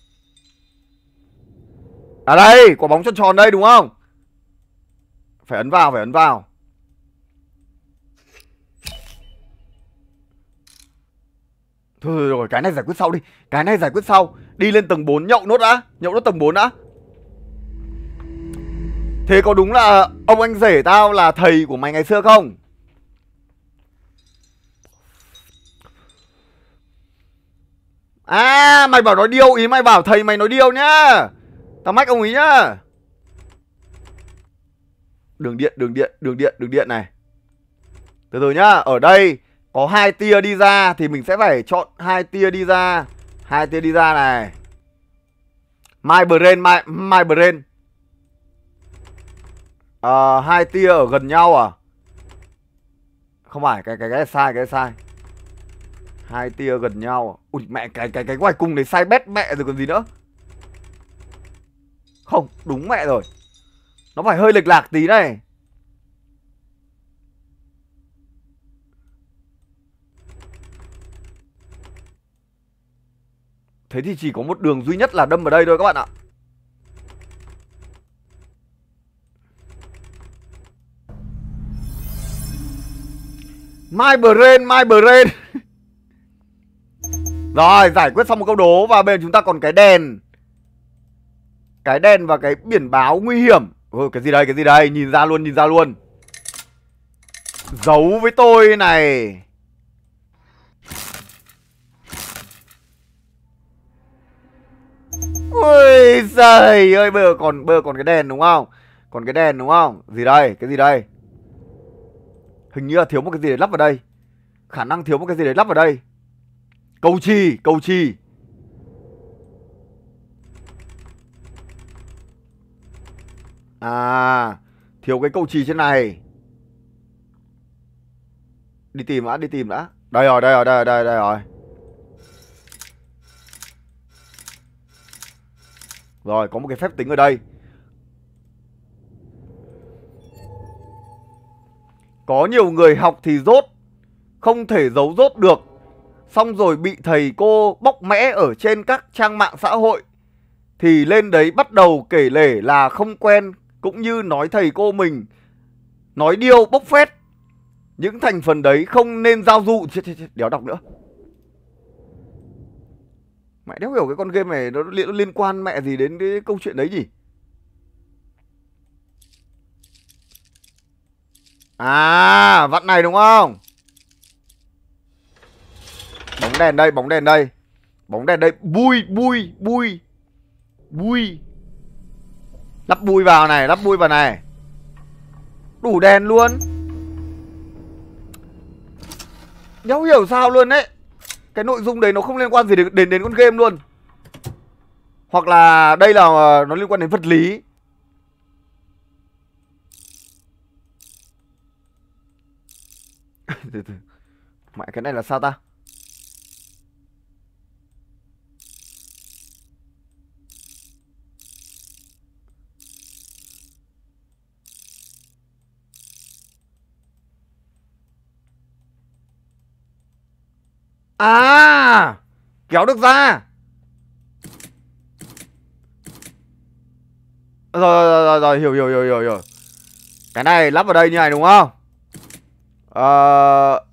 À đây, quả bóng tròn tròn đây đúng không? Phải ấn vào, phải ấn vào. Thôi rồi, cái này giải quyết sau đi. Cái này giải quyết sau. Đi lên tầng 4 nhậu nốt đã, nhậu nốt tầng 4 đã. Thế có đúng là ông anh rể tao là thầy của mày ngày xưa không? À, mày bảo nói điêu, ý mày bảo thầy mày nói điêu nhá. Tao mách ông ý nhá. Đường điện, đường điện, đường điện, đường điện này. Từ từ nhá, ở đây có hai tia đi ra thì mình sẽ phải chọn hai tia đi ra. Hai tia đi ra này. My brain, my, my brain. À, hai tia ở gần nhau à? Không phải, cái cái cái sai, cái sai. Hai tia gần nhau à? Ui mẹ cái cái cái ngoài cung này sai bét mẹ rồi còn gì nữa. Không đúng mẹ rồi Nó phải hơi lệch lạc tí này Thế thì chỉ có một đường duy nhất là đâm vào đây thôi các bạn ạ My brain, my brain Rồi, giải quyết xong một câu đố Và bên chúng ta còn cái đèn cái đen và cái biển báo nguy hiểm ừ, Cái gì đây cái gì đây Nhìn ra luôn nhìn ra luôn Giấu với tôi này Ôi giời ơi Bây còn, bây còn cái đèn đúng không Còn cái đèn đúng không Gì đây cái gì đây Hình như là thiếu một cái gì để lắp vào đây Khả năng thiếu một cái gì để lắp vào đây Cầu chì cầu chì À Thiếu cái câu trì trên này Đi tìm đã đi tìm đã Đây rồi đây rồi đây rồi đây, đây rồi Rồi có một cái phép tính ở đây Có nhiều người học thì rốt Không thể giấu rốt được Xong rồi bị thầy cô bóc mẽ ở trên các trang mạng xã hội Thì lên đấy bắt đầu kể lể là không quen cũng như nói thầy cô mình nói điêu bốc phét những thành phần đấy không nên giao du chết chết chết đéo đọc nữa mẹ đéo hiểu cái con game này nó liên, nó liên quan mẹ gì đến cái câu chuyện đấy gì à vặn này đúng không bóng đèn đây bóng đèn đây bóng đèn đây bui bui bui bui Lắp bui vào này Lắp bui vào này Đủ đèn luôn Nhau hiểu sao luôn đấy Cái nội dung đấy nó không liên quan gì đến, đến, đến con game luôn Hoặc là đây là ờ, nó liên quan đến vật lý Mẹ cái này là sao ta À Kéo được ra Rồi rồi rồi, rồi hiểu, hiểu hiểu hiểu hiểu Cái này lắp vào đây như này đúng không Ờ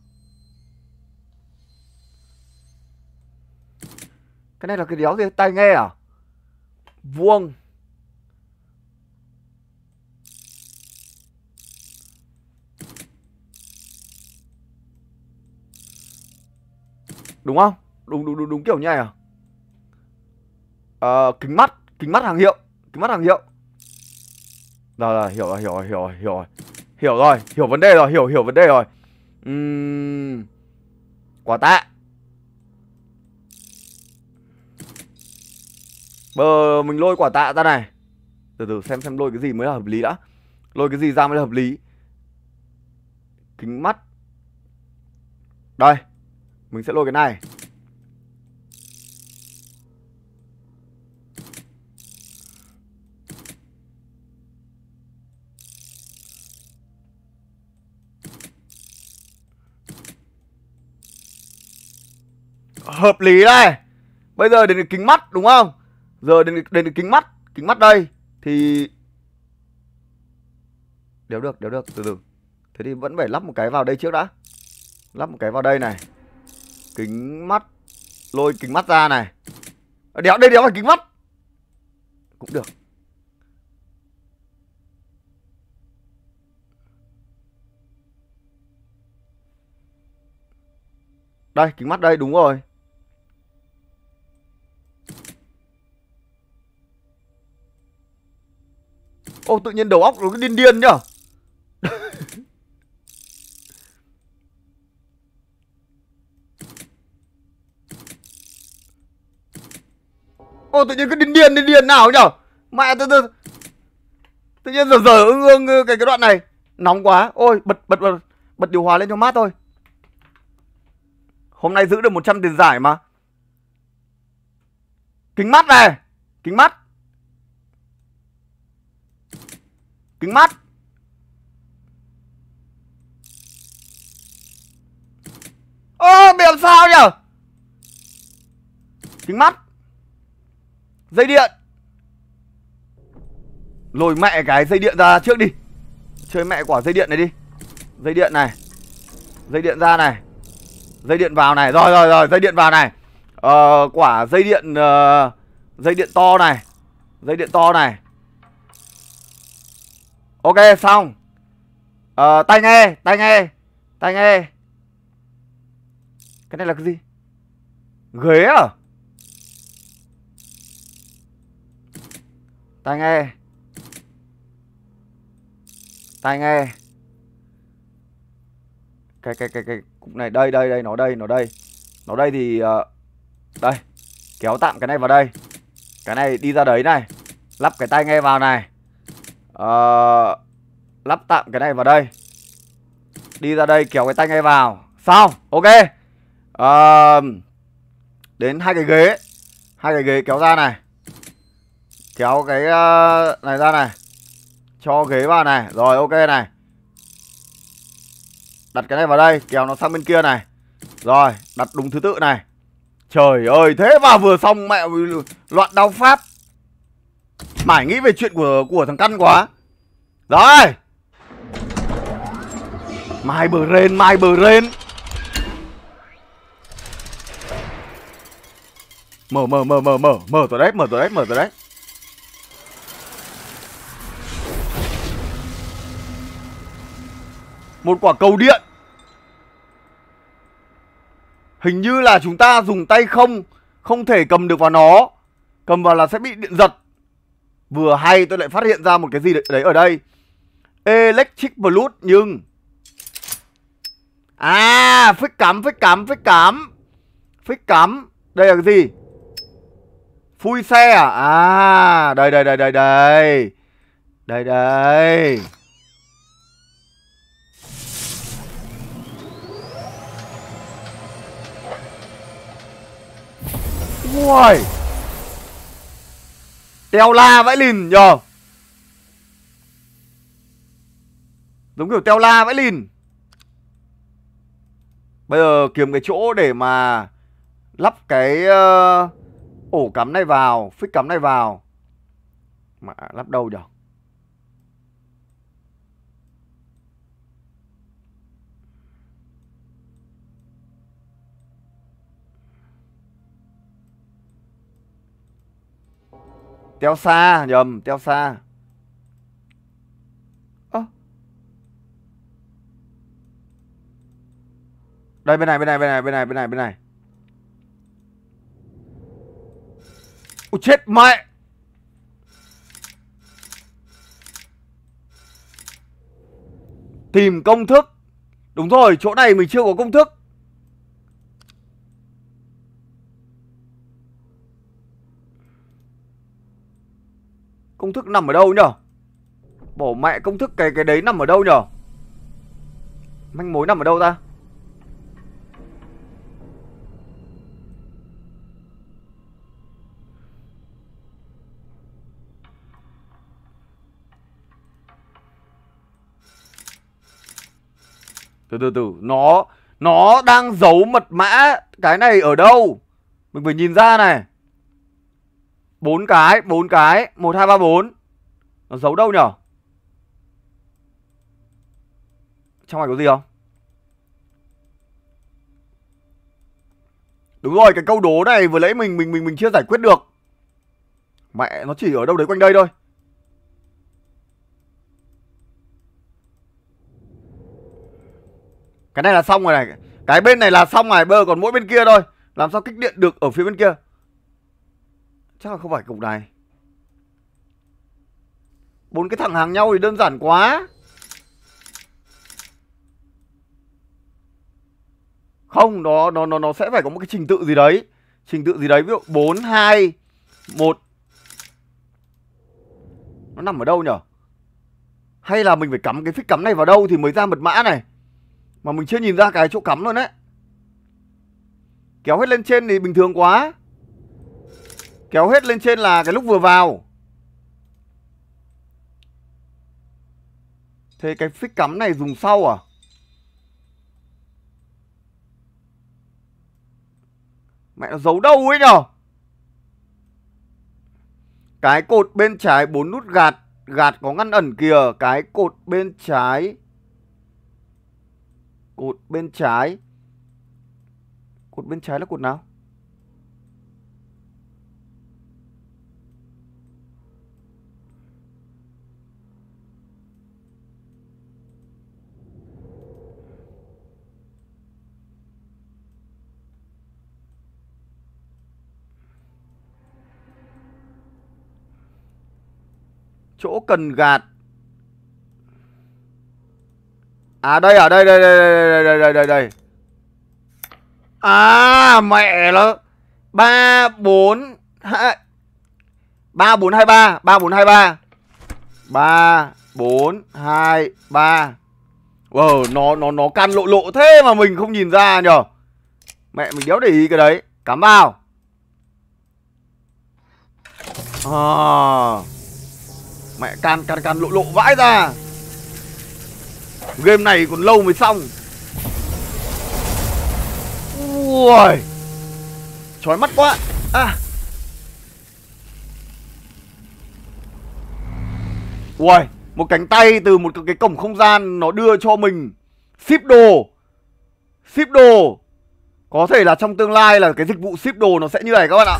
Cái này là cái đéo gì? Tai nghe à? Vuông Đúng không? Đúng đúng đúng, đúng kiểu như này à? à kính mắt, kính mắt hàng hiệu, kính mắt hàng hiệu. Rồi rồi, hiểu rồi, hiểu rồi, hiểu rồi, hiểu rồi. Hiểu rồi, hiểu vấn đề rồi, hiểu hiểu vấn đề rồi. Uhm, quả tạ. Bờ mình lôi quả tạ ra này. Từ từ xem xem lôi cái gì mới là hợp lý đã. Lôi cái gì ra mới là hợp lý. Kính mắt. Đây. Mình sẽ lôi cái này Hợp lý đây Bây giờ đến cái kính mắt đúng không Giờ đến, đến cái kính mắt Kính mắt đây Thì Đéo được, đéo được, từ từ Thế thì vẫn phải lắp một cái vào đây trước đã Lắp một cái vào đây này Kính mắt Lôi kính mắt ra này ờ, Đéo đây đéo phải kính mắt Cũng được Đây kính mắt đây đúng rồi Ô tự nhiên đầu óc nó cứ điên điên nhở tự nhiên cứ điên điên điên điên nào nhở mẹ tự tự tự nhiên giờ giờ ưng ưng cái cái đoạn này nóng quá ôi bật bật bật bật điều hòa lên cho mát thôi hôm nay giữ được 100 tiền giải mà kính mắt này kính mắt kính mắt ô bị làm sao nhở kính mắt Dây điện Lồi mẹ cái dây điện ra trước đi Chơi mẹ quả dây điện này đi Dây điện này Dây điện ra này Dây điện vào này Rồi rồi rồi dây điện vào này ờ, Quả dây điện uh, Dây điện to này Dây điện to này Ok xong ờ, Tay nghe Tay nghe Tay nghe Cái này là cái gì Ghế à tai nghe tai nghe cái cái cái cái cục này đây đây đây nó đây nó đây nó đây thì uh, đây kéo tạm cái này vào đây cái này đi ra đấy này lắp cái tai nghe vào này uh, lắp tạm cái này vào đây đi ra đây kéo cái tai nghe vào xong ok uh, đến hai cái ghế hai cái ghế kéo ra này kéo cái ờ, này ra này cho ghế vào này rồi ok này đặt cái này vào đây kéo nó sang bên kia này rồi đặt đúng thứ tự này trời ơi thế mà vừa xong mẹ loạn đau pháp mải nghĩ về chuyện của của thằng căn quá rồi mai bờ rên mai bờ rên mở mở mở mở mở mở tờ đấy mở tờ đấy mở tờ đấy Một quả cầu điện Hình như là chúng ta dùng tay không Không thể cầm được vào nó Cầm vào là sẽ bị điện giật Vừa hay tôi lại phát hiện ra một cái gì đấy ở đây Electric Blood nhưng À phích cắm phích cắm phích cắm Phích cắm Đây là cái gì Phui xe à À đây đây đây đây đây Đây đây ui, Teo la vãi lìn nhờ đúng kiểu teo la vãi lìn Bây giờ kiếm cái chỗ để mà Lắp cái uh, Ổ cắm này vào Phích cắm này vào Mà lắp đâu nhở Teo xa nhầm Teo xa à. Đây bên này bên này bên này bên này bên này bên này Ôi chết mẹ Tìm công thức Đúng rồi chỗ này mình chưa có công thức Công thức nằm ở đâu nhở Bỏ mẹ công thức cái cái đấy nằm ở đâu nhở Manh mối nằm ở đâu ta Từ từ từ Nó Nó đang giấu mật mã Cái này ở đâu Mình phải nhìn ra này bốn cái, bốn cái, một hai ba bốn Nó giấu đâu nhở? Trong này có gì không? Đúng rồi, cái câu đố này vừa lấy mình mình mình mình chưa giải quyết được. Mẹ nó chỉ ở đâu đấy quanh đây thôi. Cái này là xong rồi này. Cái bên này là xong rồi, bơ còn mỗi bên kia thôi. Làm sao kích điện được ở phía bên kia? Chắc là không phải cục này bốn cái thẳng hàng nhau thì đơn giản quá Không, nó nó nó nó sẽ phải có một cái trình tự gì đấy. Trình tự gì đấy ví dụ 4 2 1 Nó nằm ở đâu nhở Hay là mình phải cắm cái phích cắm này vào đâu thì mới ra mật mã này. Mà mình chưa nhìn ra cái chỗ cắm luôn đấy. Kéo hết lên trên thì bình thường quá. Kéo hết lên trên là cái lúc vừa vào Thế cái phích cắm này dùng sau à? Mẹ nó giấu đâu ấy nhở? Cái cột bên trái bốn nút gạt Gạt có ngăn ẩn kìa Cái cột bên trái Cột bên trái Cột bên trái là cột nào? chỗ cần gạt à đây ở à, đây đây đây đây đây đây đây đây à mẹ nó ba bốn hai ba bốn hai ba ba bốn hai ba ba bốn hai ba wow nó nó nó can lộ lộ thế mà mình không nhìn ra nhở mẹ mình đéo để ý cái đấy cắm vào à Mẹ can can can lộ lộ vãi ra Game này còn lâu mới xong Ui Chói mắt quá À Ui Một cánh tay từ một cái cổng không gian Nó đưa cho mình Ship đồ Ship đồ Có thể là trong tương lai là cái dịch vụ ship đồ nó sẽ như này các bạn ạ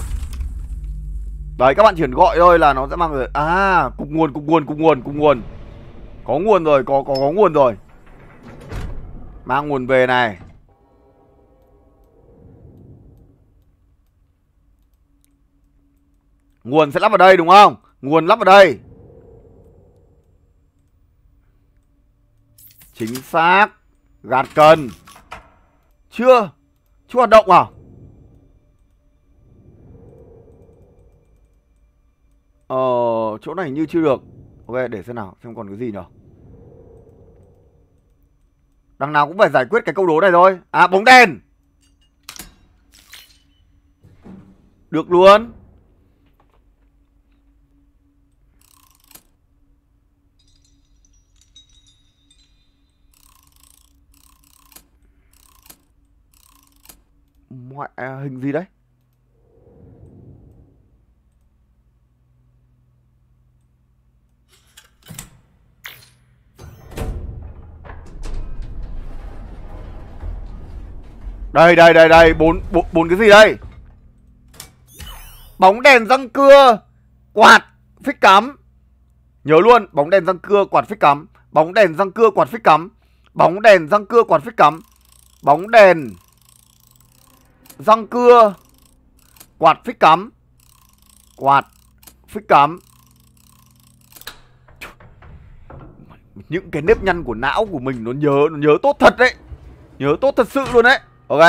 Đấy các bạn chuyển gọi thôi là nó sẽ mang về À cục nguồn cục nguồn cục nguồn cục nguồn Có nguồn rồi có có có nguồn rồi Mang nguồn về này Nguồn sẽ lắp vào đây đúng không Nguồn lắp vào đây Chính xác Gạt cần Chưa Chưa hoạt động à Ờ, chỗ này như chưa được. Ok, để xem nào, xem còn cái gì nhở Đằng nào cũng phải giải quyết cái câu đố này thôi. À, bóng đen. Được luôn. Ngoại à, hình gì đấy? Đây đây đây đây, bốn bốn, cái gì đây? Bóng đèn răng cưa, quạt, phích cắm. Nhớ luôn, bóng đèn răng cưa, quạt phích cắm, bóng đèn răng cưa, quạt phích cắm, bóng đèn răng cưa, quạt phích cắm, bóng đèn răng cưa, quạt phích cắm. Quạt phích cắm. Những cái nếp nhăn của não của mình nó nhớ nó nhớ tốt thật đấy. Nhớ tốt thật sự luôn đấy ok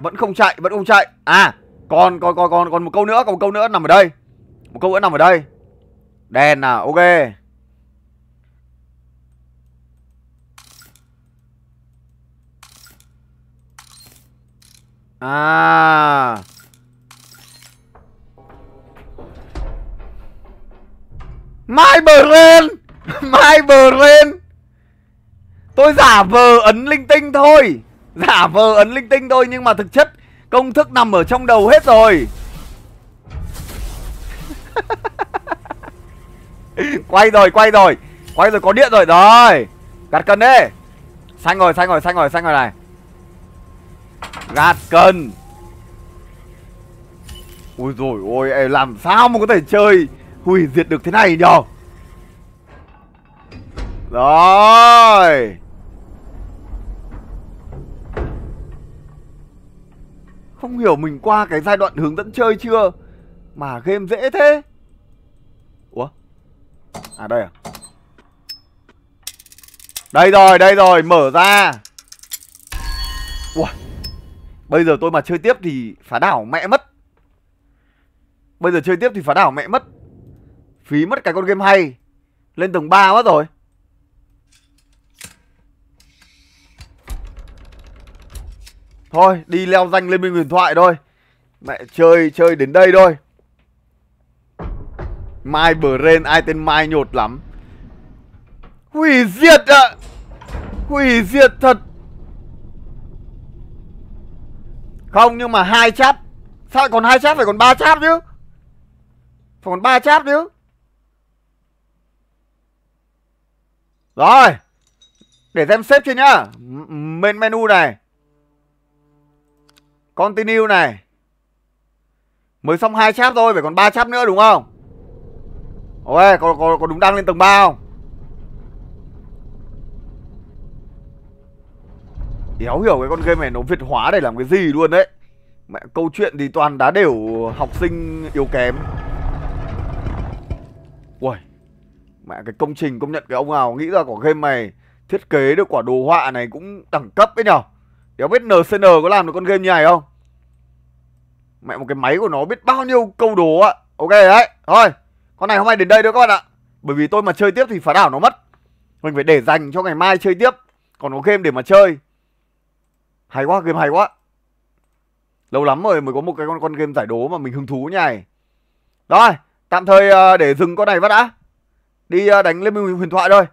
vẫn không chạy vẫn không chạy à còn còn còn còn còn một câu nữa còn một câu nữa nằm ở đây một câu nữa nằm ở đây đèn à ok à Mai Brain Mai Brain Tôi giả vờ ấn linh tinh thôi Giả vờ ấn linh tinh thôi Nhưng mà thực chất công thức nằm ở trong đầu hết rồi Quay rồi quay rồi Quay rồi có điện rồi Rồi Gạt cần đi Xanh rồi xanh rồi xanh rồi xanh rồi này Gạt cần ui rồi ôi Làm sao mà có thể chơi hủy diệt được thế này nhờ rồi Không hiểu mình qua cái giai đoạn hướng dẫn chơi chưa Mà game dễ thế Ủa À đây à Đây rồi đây rồi mở ra Ủa Bây giờ tôi mà chơi tiếp thì phá đảo mẹ mất Bây giờ chơi tiếp thì phá đảo mẹ mất Phí mất cả con game hay Lên tầng 3 mất rồi Thôi đi leo danh lên bên huyền thoại thôi Mẹ chơi chơi đến đây thôi Mai Brain ai tên Mai nhột lắm Hủy diệt ạ à. Hủy diệt thật Không nhưng mà hai chát Sao còn hai chát phải còn ba chát chứ Phải còn ba chát chứ Rồi Để xem xếp chưa nhá Main menu này Continue này Mới xong hai chat thôi Phải còn ba chat nữa đúng không Ôi có, có, có đúng đăng lên tầng 3 không Đéo hiểu cái con game này nó việt hóa để làm cái gì luôn đấy Mẹ câu chuyện thì toàn đá đều học sinh yếu kém mẹ cái công trình công nhận cái ông nào nghĩ ra quả game này thiết kế được quả đồ họa này cũng đẳng cấp ấy nhở đéo biết ncn có làm được con game như này không mẹ một cái máy của nó biết bao nhiêu câu đố ạ ok đấy thôi con này hôm nay đến đây thôi các bạn ạ bởi vì tôi mà chơi tiếp thì phá đảo nó mất mình phải để dành cho ngày mai chơi tiếp còn có game để mà chơi hay quá game hay quá lâu lắm rồi mới có một cái con con game giải đố mà mình hứng thú như này rồi tạm thời ờ, để dừng con này phát đã đi ờ, đánh lên minh huyền thoại thôi